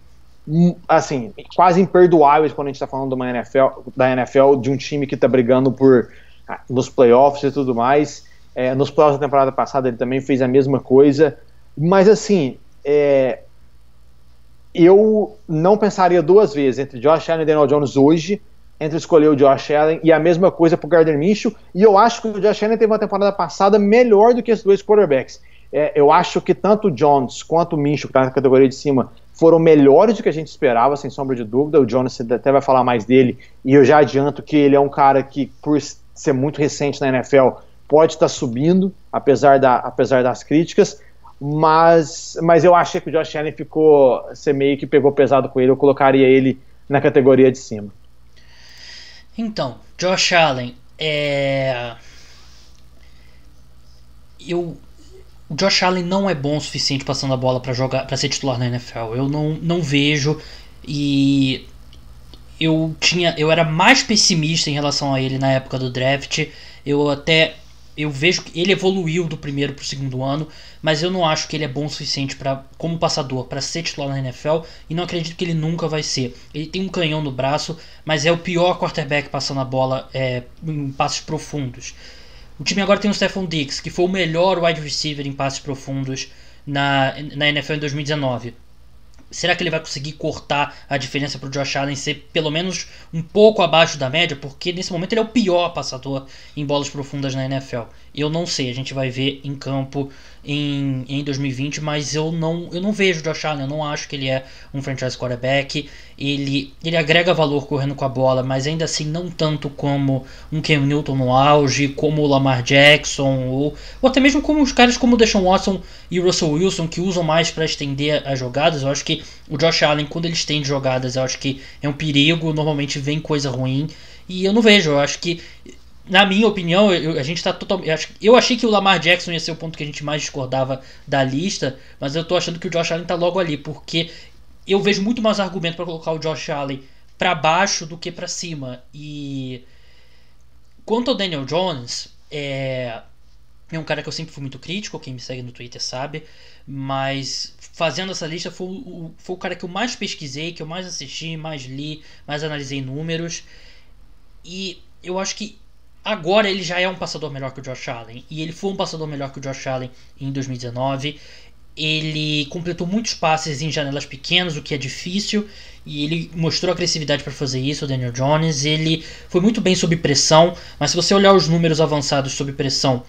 B: hum, assim, quase imperdoáveis quando a gente está falando NFL, da NFL, de um time que está brigando por ah, nos playoffs e tudo mais. É, nos playoffs da temporada passada ele também fez a mesma coisa. Mas assim, é, eu não pensaria duas vezes entre Josh Allen e Daniel Jones hoje, entre escolher o Josh Allen e a mesma coisa para o Gardner Minshew. E eu acho que o Josh Allen teve uma temporada passada melhor do que esses dois quarterbacks. É, eu acho que tanto o Jones quanto o Minshew, que está na categoria de cima, foram melhores do que a gente esperava, sem sombra de dúvida. O Jones até vai falar mais dele. E eu já adianto que ele é um cara que, por ser muito recente na NFL, pode estar tá subindo, apesar, da, apesar das críticas. Mas, mas eu achei que o Josh Allen ficou. Você meio que pegou pesado com ele, eu colocaria ele na categoria de cima.
A: Então, Josh Allen, é. Eu. O Josh Allen não é bom o suficiente passando a bola para jogar, para ser titular na NFL. Eu não, não vejo e eu tinha, eu era mais pessimista em relação a ele na época do draft. Eu até eu vejo que ele evoluiu do primeiro para o segundo ano, mas eu não acho que ele é bom o suficiente para como passador para ser titular na NFL e não acredito que ele nunca vai ser. Ele tem um canhão no braço, mas é o pior quarterback passando a bola é, em passos profundos. O time agora tem o Stephon Diggs, que foi o melhor wide receiver em passes profundos na, na NFL em 2019 será que ele vai conseguir cortar a diferença para o Josh Allen ser pelo menos um pouco abaixo da média? Porque nesse momento ele é o pior passador em bolas profundas na NFL. Eu não sei, a gente vai ver em campo em, em 2020, mas eu não, eu não vejo o Josh Allen, eu não acho que ele é um franchise quarterback. Ele, ele agrega valor correndo com a bola, mas ainda assim não tanto como um Cam Newton no auge, como o Lamar Jackson, ou, ou até mesmo como os caras como o Deshaun Watson e o Russell Wilson, que usam mais para estender as jogadas. Eu acho que o Josh Allen, quando ele tem jogadas, eu acho que é um perigo, normalmente vem coisa ruim. E eu não vejo, eu acho que. Na minha opinião, eu, a gente tá totalmente. Eu, eu achei que o Lamar Jackson ia ser o ponto que a gente mais discordava da lista, mas eu tô achando que o Josh Allen tá logo ali, porque eu vejo muito mais argumento para colocar o Josh Allen para baixo do que para cima. E. Quanto ao Daniel Jones, é. É um cara que eu sempre fui muito crítico, quem me segue no Twitter sabe, mas fazendo essa lista, foi o, foi o cara que eu mais pesquisei, que eu mais assisti, mais li, mais analisei números. E eu acho que agora ele já é um passador melhor que o Josh Allen. E ele foi um passador melhor que o Josh Allen em 2019. Ele completou muitos passes em janelas pequenas, o que é difícil, e ele mostrou agressividade para fazer isso, o Daniel Jones. Ele foi muito bem sob pressão, mas se você olhar os números avançados sob pressão,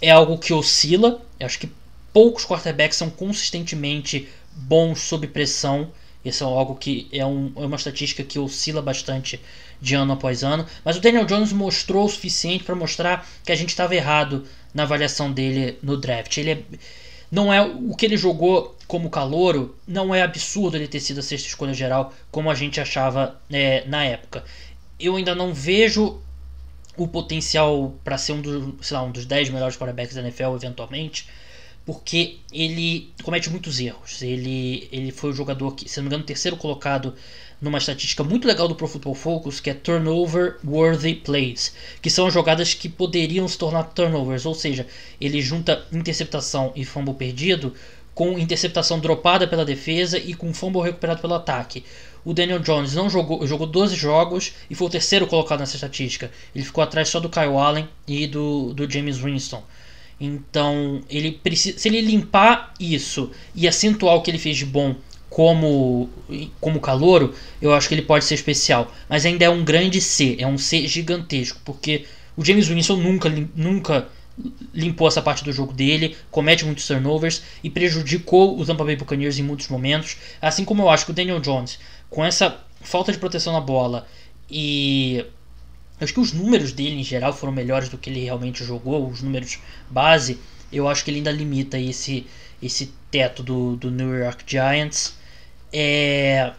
A: é algo que oscila. Eu acho que poucos quarterbacks são consistentemente bons sob pressão. Isso é algo que é, um, é, uma estatística que oscila bastante de ano após ano. Mas o Daniel Jones mostrou o suficiente para mostrar que a gente estava errado na avaliação dele no draft. Ele é, não é o que ele jogou como calouro, não é absurdo ele ter sido a sexta escolha geral como a gente achava é, na época. Eu ainda não vejo o potencial para ser um, lá, um dos 10 melhores quarterbacks da NFL eventualmente porque ele comete muitos erros. Ele, ele foi o jogador que, se não me engano, terceiro colocado numa estatística muito legal do Pro Football Focus, que é Turnover Worthy Plays, que são jogadas que poderiam se tornar turnovers, ou seja, ele junta interceptação e fumble perdido com interceptação dropada pela defesa e com fumble recuperado pelo ataque. O Daniel Jones não jogou, jogou 12 jogos e foi o terceiro colocado nessa estatística. Ele ficou atrás só do Kyle Allen e do, do James Winston. Então, ele precisa, se ele limpar isso e acentuar o que ele fez de bom como como calouro, eu acho que ele pode ser especial, mas ainda é um grande C, é um C gigantesco, porque o James Winston nunca nunca limpou essa parte do jogo dele, comete muitos turnovers e prejudicou o Tampa Bay Buccaneers em muitos momentos, assim como eu acho que o Daniel Jones, com essa falta de proteção na bola e acho que os números dele em geral foram melhores do que ele realmente jogou, os números base. Eu acho que ele ainda limita esse, esse teto do, do New York Giants. É...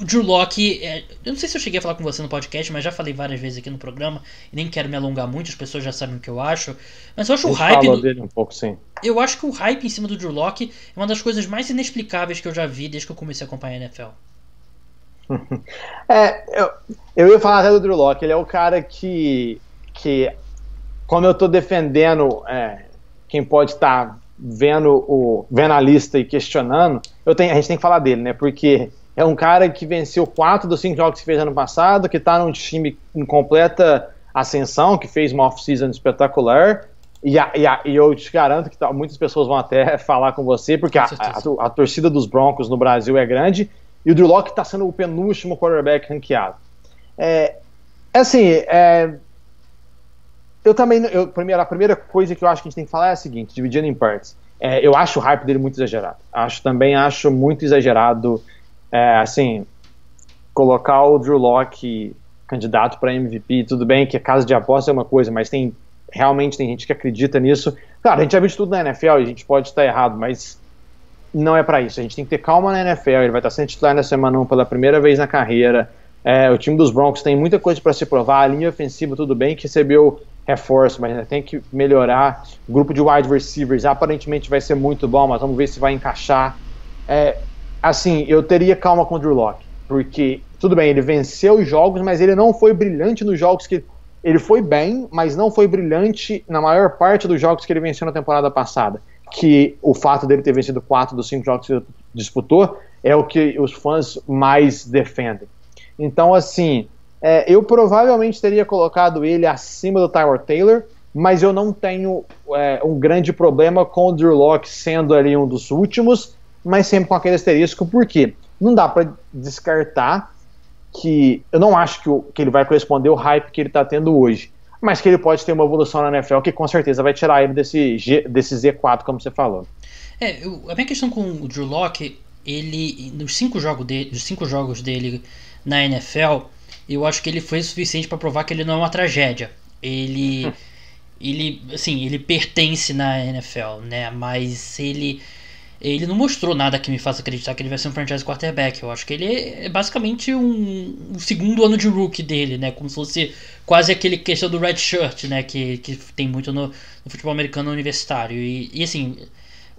A: O Drew Locke, é... eu não sei se eu cheguei a falar com você no podcast, mas já falei várias vezes aqui no programa, nem quero me alongar muito, as pessoas já sabem o que eu acho. Mas eu acho o hype. Falo
B: dele um pouco, sim.
A: Eu acho que o hype em cima do Drew Locke é uma das coisas mais inexplicáveis que eu já vi desde que eu comecei a acompanhar a NFL
B: é, eu, eu ia falar até do Drew Locke, ele é o cara que, que como eu estou defendendo é, quem pode estar tá vendo, o, vendo a lista e questionando, eu tenho, a gente tem que falar dele, né? Porque é um cara que venceu quatro dos cinco jogos que fez ano passado, que está num time em completa ascensão, que fez uma off-season espetacular. E, a, e, a, e, eu te garanto que tá, muitas pessoas vão até [laughs] falar com você, porque com a, a, torcida dos Broncos no Brasil é grande e o Drew Locke está sendo o penúltimo quarterback ranqueado. É, é assim, é, eu também. Eu, primeira, a primeira coisa que eu acho que a gente tem que falar é a seguinte: dividindo em partes. É, eu acho o hype dele muito exagerado. Acho também acho muito exagerado, é, assim, colocar o Drew Locke candidato para MVP. Tudo bem que a casa de aposta é uma coisa, mas tem realmente tem gente que acredita nisso. Claro, a gente já viu tudo na NFL e a gente pode estar errado, mas não é para isso. A gente tem que ter calma na NFL. Ele vai estar tá sendo titular na semana 1 pela primeira vez na carreira. É, o time dos Broncos tem muita coisa para se provar. A linha ofensiva, tudo bem, que recebeu reforço, mas ainda tem que melhorar. O grupo de wide receivers aparentemente vai ser muito bom, mas vamos ver se vai encaixar. É, assim, eu teria calma com o Drew Locke, porque, tudo bem, ele venceu os jogos, mas ele não foi brilhante nos jogos que. Ele foi bem, mas não foi brilhante na maior parte dos jogos que ele venceu na temporada passada que o fato dele ter vencido quatro dos cinco jogos que disputou é o que os fãs mais defendem. Então, assim, é, eu provavelmente teria colocado ele acima do Tyler Taylor, mas eu não tenho é, um grande problema com o Drew Locke sendo ali um dos últimos, mas sempre com aquele asterisco, porque não dá para descartar que eu não acho que, o, que ele vai corresponder ao hype que ele está tendo hoje mas que ele pode ter uma evolução na NFL que com certeza vai tirar ele desse, G, desse Z4, como você falou.
A: É, eu, a minha questão com o Drew Locke, ele, nos cinco, jogo de, nos cinco jogos dele na NFL, eu acho que ele foi suficiente para provar que ele não é uma tragédia. Ele. Hum. Ele, assim, ele pertence na NFL, né? Mas ele ele não mostrou nada que me faça acreditar que ele vai ser um franchise quarterback. Eu acho que ele é basicamente um, um segundo ano de rookie dele, né? Como se fosse quase aquele questão do red shirt, né? Que, que tem muito no, no futebol americano universitário. E, e, assim,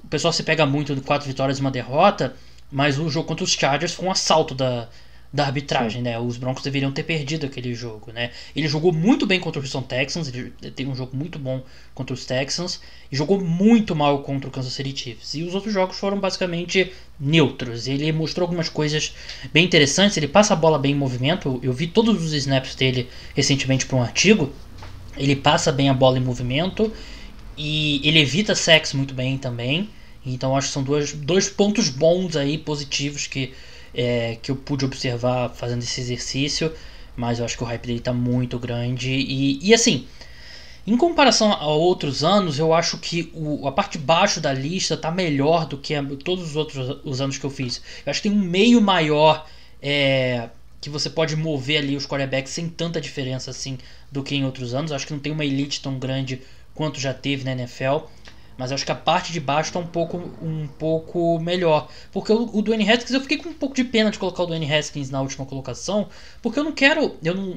A: o pessoal se pega muito de quatro vitórias e uma derrota, mas o jogo contra os Chargers foi um assalto da, da arbitragem, né? Os Broncos deveriam ter perdido aquele jogo, né? Ele jogou muito bem contra o Houston Texans, ele teve um jogo muito bom contra os Texans e jogou muito mal contra o Kansas City Chiefs. E os outros jogos foram basicamente neutros. Ele mostrou algumas coisas bem interessantes, ele passa a bola bem em movimento. Eu vi todos os snaps dele recentemente para um artigo. Ele passa bem a bola em movimento e ele evita sacks muito bem também. Então acho que são dois, dois pontos bons aí, positivos que é, que eu pude observar fazendo esse exercício, mas eu acho que o hype dele está muito grande. E, e assim, em comparação a outros anos, eu acho que o, a parte baixo da lista está melhor do que a, todos os outros os anos que eu fiz. Eu acho que tem um meio maior é, que você pode mover ali os quarterbacks sem tanta diferença assim do que em outros anos. Eu acho que não tem uma elite tão grande quanto já teve na NFL. Mas acho que a parte de baixo tá um pouco, um pouco melhor. Porque o, o Dwayne Haskins, eu fiquei com um pouco de pena de colocar o Dwayne Haskins na última colocação. Porque eu não quero. Eu não.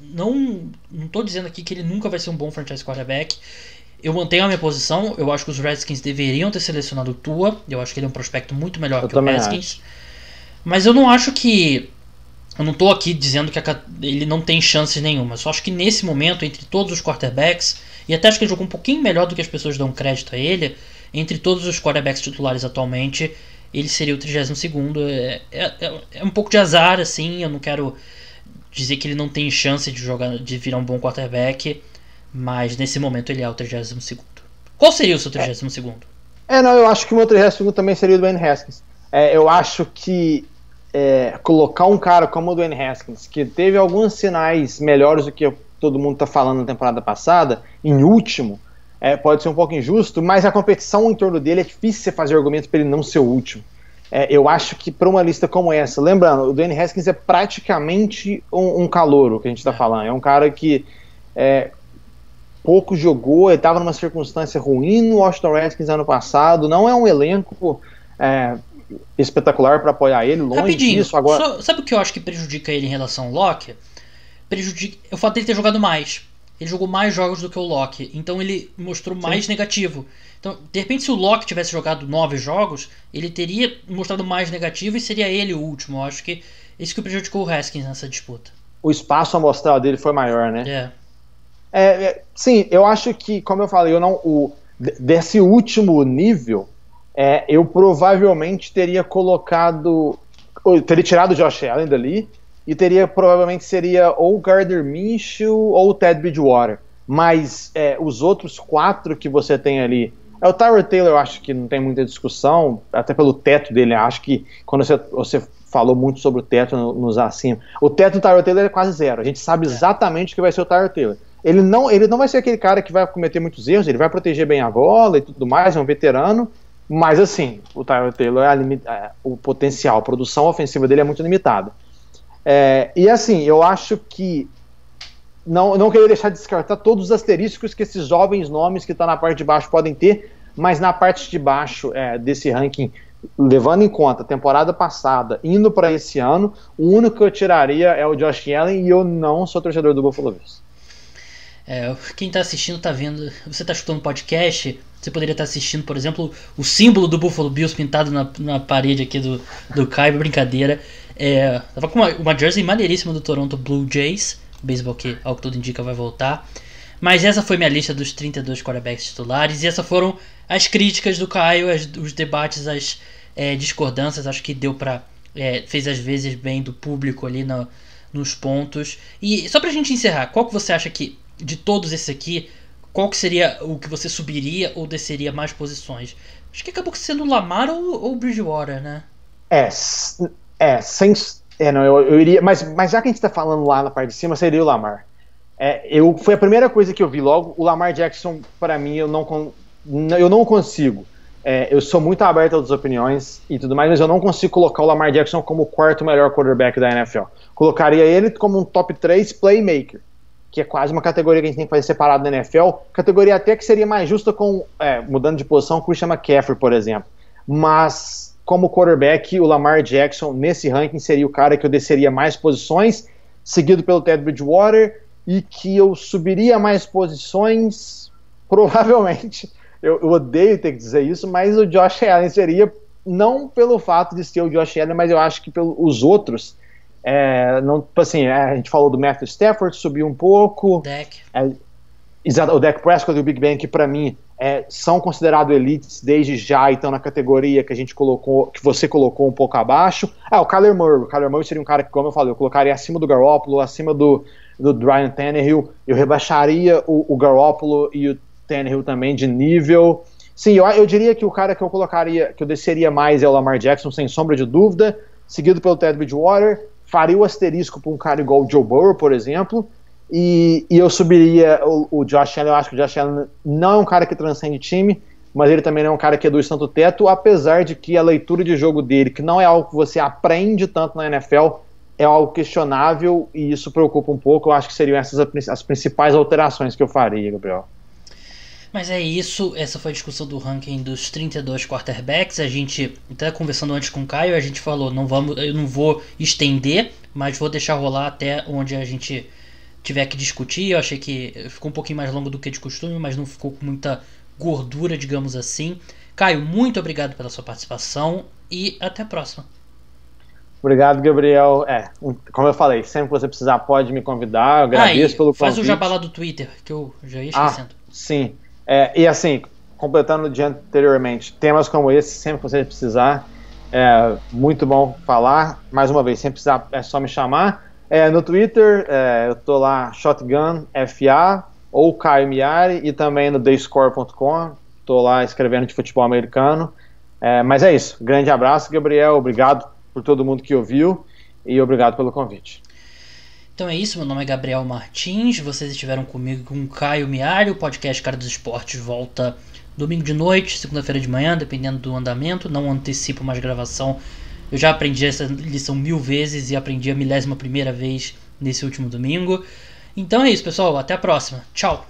A: Não, não tô dizendo aqui que ele nunca vai ser um bom franchise quarterback. Eu mantenho a minha posição. Eu acho que os Redskins deveriam ter selecionado o Tua. Eu acho que ele é um prospecto muito melhor eu que o Haskins. Mas eu não acho que. Eu não estou aqui dizendo que a, ele não tem chances nenhuma. Só acho que nesse momento, entre todos os quarterbacks, e até acho que ele jogou um pouquinho melhor do que as pessoas dão crédito a ele. Entre todos os quarterbacks titulares atualmente, ele seria o 32. É, é, é, é um pouco de azar, assim. Eu não quero dizer que ele não tem chance de jogar de virar um bom quarterback, mas nesse momento ele é o 32. Qual seria o seu 32?
B: É, é não, eu acho que o meu 32 também seria o Dwayne Haskins. É, eu acho que é, colocar um cara como o Dwayne Haskins, que teve alguns sinais melhores do que todo mundo está falando na temporada passada, em último, é, pode ser um pouco injusto, mas a competição em torno dele é difícil você fazer argumento para ele não ser o último. É, eu acho que para uma lista como essa, lembrando, o Danny Haskins é praticamente um, um calouro que a gente está é. falando. É um cara que é, pouco jogou, estava numa circunstância ruim no Washington Redskins ano passado. Não é um elenco é, espetacular para apoiar ele, longe Rapidinho, disso. Agora... Só,
A: sabe o que eu acho que prejudica ele em relação ao Locke? prejudica. O fato dele ter jogado mais. Ele jogou mais jogos do que o Loki. Então ele mostrou mais negativo. Então, de repente, se o Loki tivesse jogado nove jogos, ele teria mostrado mais negativo e seria ele o último. Eu acho que isso que
B: prejudicou o Haskins nessa disputa. O espaço amostral dele foi maior, né? É. É, é. sim, eu acho que, como eu falei, eu não, o, desse último nível, é, eu provavelmente teria colocado. Teria tirado o Josh Allen dali e teria provavelmente seria ou Gardner Minshew ou Ted Bridgewater. Mas é, os outros quatro que você tem ali. É o Tyler Taylor, eu acho que não tem muita discussão, até pelo teto dele. Eu né? acho que quando você, você falou muito sobre o teto no, nos acima, o teto do Tyler Taylor é quase zero. A gente sabe é. exatamente o que vai ser o Tyler Taylor. Ele não, ele não vai ser aquele cara que vai cometer muitos erros, ele vai proteger bem a bola e tudo mais, é um veterano, mas assim, o Tyler Taylor, é a, é, o potencial, a produção ofensiva dele é muito limitada. É, e assim, eu acho que não, não queria deixar de descartar todos os asteriscos que esses jovens nomes que estão tá na parte de baixo podem ter, mas na parte de baixo é, desse ranking, levando em conta a temporada passada, indo para esse ano, o único que eu tiraria é o Josh Allen e eu não sou torcedor do Buffalo Bills. É,
A: quem está assistindo está vendo. Você está escutando um podcast, você poderia estar tá assistindo, por exemplo, o símbolo do Buffalo Bills pintado na, na parede aqui do, do Caio, brincadeira. É, tava com uma, uma jersey maneiríssima do Toronto Blue Jays, beisebol que, ao que tudo indica, vai voltar. Mas essa foi minha lista dos 32 quarterbacks titulares e essas foram as críticas do Caio, as, os debates, as é, discordâncias. Acho que deu para é, fez às vezes bem do público ali no, nos pontos. E só pra gente encerrar, qual que você acha que de todos esses
B: aqui, qual que
A: seria o que você subiria ou desceria mais posições? Acho que acabou sendo Lamar ou, ou Bridgewater, né?
B: É, é, sem. É, não, eu, eu iria. Mas, mas já que a gente tá falando lá na parte de cima, seria o Lamar. É, eu, foi a primeira coisa que eu vi logo. O Lamar Jackson, para mim, eu não, eu não consigo. É, eu sou muito aberto às opiniões e tudo mais, mas eu não consigo colocar o Lamar Jackson como o quarto melhor quarterback da NFL. Colocaria ele como um top 3 playmaker, que é quase uma categoria que a gente tem que fazer separado da NFL. Categoria até que seria mais justa com, é, mudando de posição, com o Christian McCaffrey, por exemplo. Mas como quarterback, o Lamar Jackson, nesse ranking, seria o cara que eu desceria mais posições, seguido pelo Ted Bridgewater, e que eu subiria mais posições, [laughs] provavelmente. Eu, eu odeio ter que dizer isso, mas o Josh Allen seria, não pelo fato de ser o Josh Allen, mas eu acho que pelos outros. É, não, assim, é, a gente falou do Matthew Stafford, subiu um pouco. Deck. É, o Dak Prescott e o Big Ben, que para mim é, são considerados elites desde já e estão na categoria que a gente colocou, que você colocou um pouco abaixo. Ah, o Kyler Murray. O Kyler Murray seria um cara que, como eu falei, eu colocaria acima do Garoppolo, acima do, do Ryan Tannehill. Eu rebaixaria o, o Garoppolo e o Tannehill também de nível. Sim, eu, eu diria que o cara que eu colocaria, que eu desceria mais é o Lamar Jackson, sem sombra de dúvida, seguido pelo Ted Bridgewater. Faria o asterisco para um cara igual o Joe Burrow, por exemplo, e, e eu subiria o, o, Josh Allen. Eu acho que o Josh Allen não é um cara que transcende time, mas ele também não é um cara que reduz é tanto o teto, apesar de que a leitura de jogo dele, que não é algo que você aprende tanto na NFL, é algo questionável e isso preocupa um pouco. Eu acho que seriam essas as principais alterações que eu faria, Gabriel.
A: Mas é isso, essa foi a discussão do ranking dos 32 quarterbacks. A gente, até tá conversando antes com o Caio, a gente falou, não vamos, eu não vou estender, mas vou deixar rolar até onde a gente tiver que discutir. Eu achei que ficou um pouquinho mais longo do que de costume, mas não ficou com muita gordura, digamos assim. Caio, muito obrigado pela sua participação e até a próxima.
B: Obrigado, Gabriel. É, como eu falei, sempre que você precisar pode me convidar. Eu agradeço pelo convite. Faz o jabá
A: lá do Twitter, que eu já
B: ia ah, esquecendo. Ah, sim. É, e assim, completando o dia anteriormente, temas como esse, sempre que você precisar, é muito bom falar. Mais uma vez, sempre precisar, é só me chamar. É, no Twitter, é, eu tô lá, ShotgunFA ou Caio Miari, e também no thescore.com, tô lá escrevendo de futebol americano. É, mas é isso, grande abraço, Gabriel, obrigado por todo mundo que ouviu e obrigado pelo convite.
A: Então é isso, meu nome é Gabriel Martins, vocês estiveram comigo com Caio Miari, o podcast Cara dos Esportes volta domingo de noite, segunda-feira de manhã, dependendo do andamento, não antecipo mais gravação eu já aprendi essa lição mil vezes e aprendi a milésima primeira vez nesse último domingo. Então é isso, pessoal. Até a próxima. Tchau!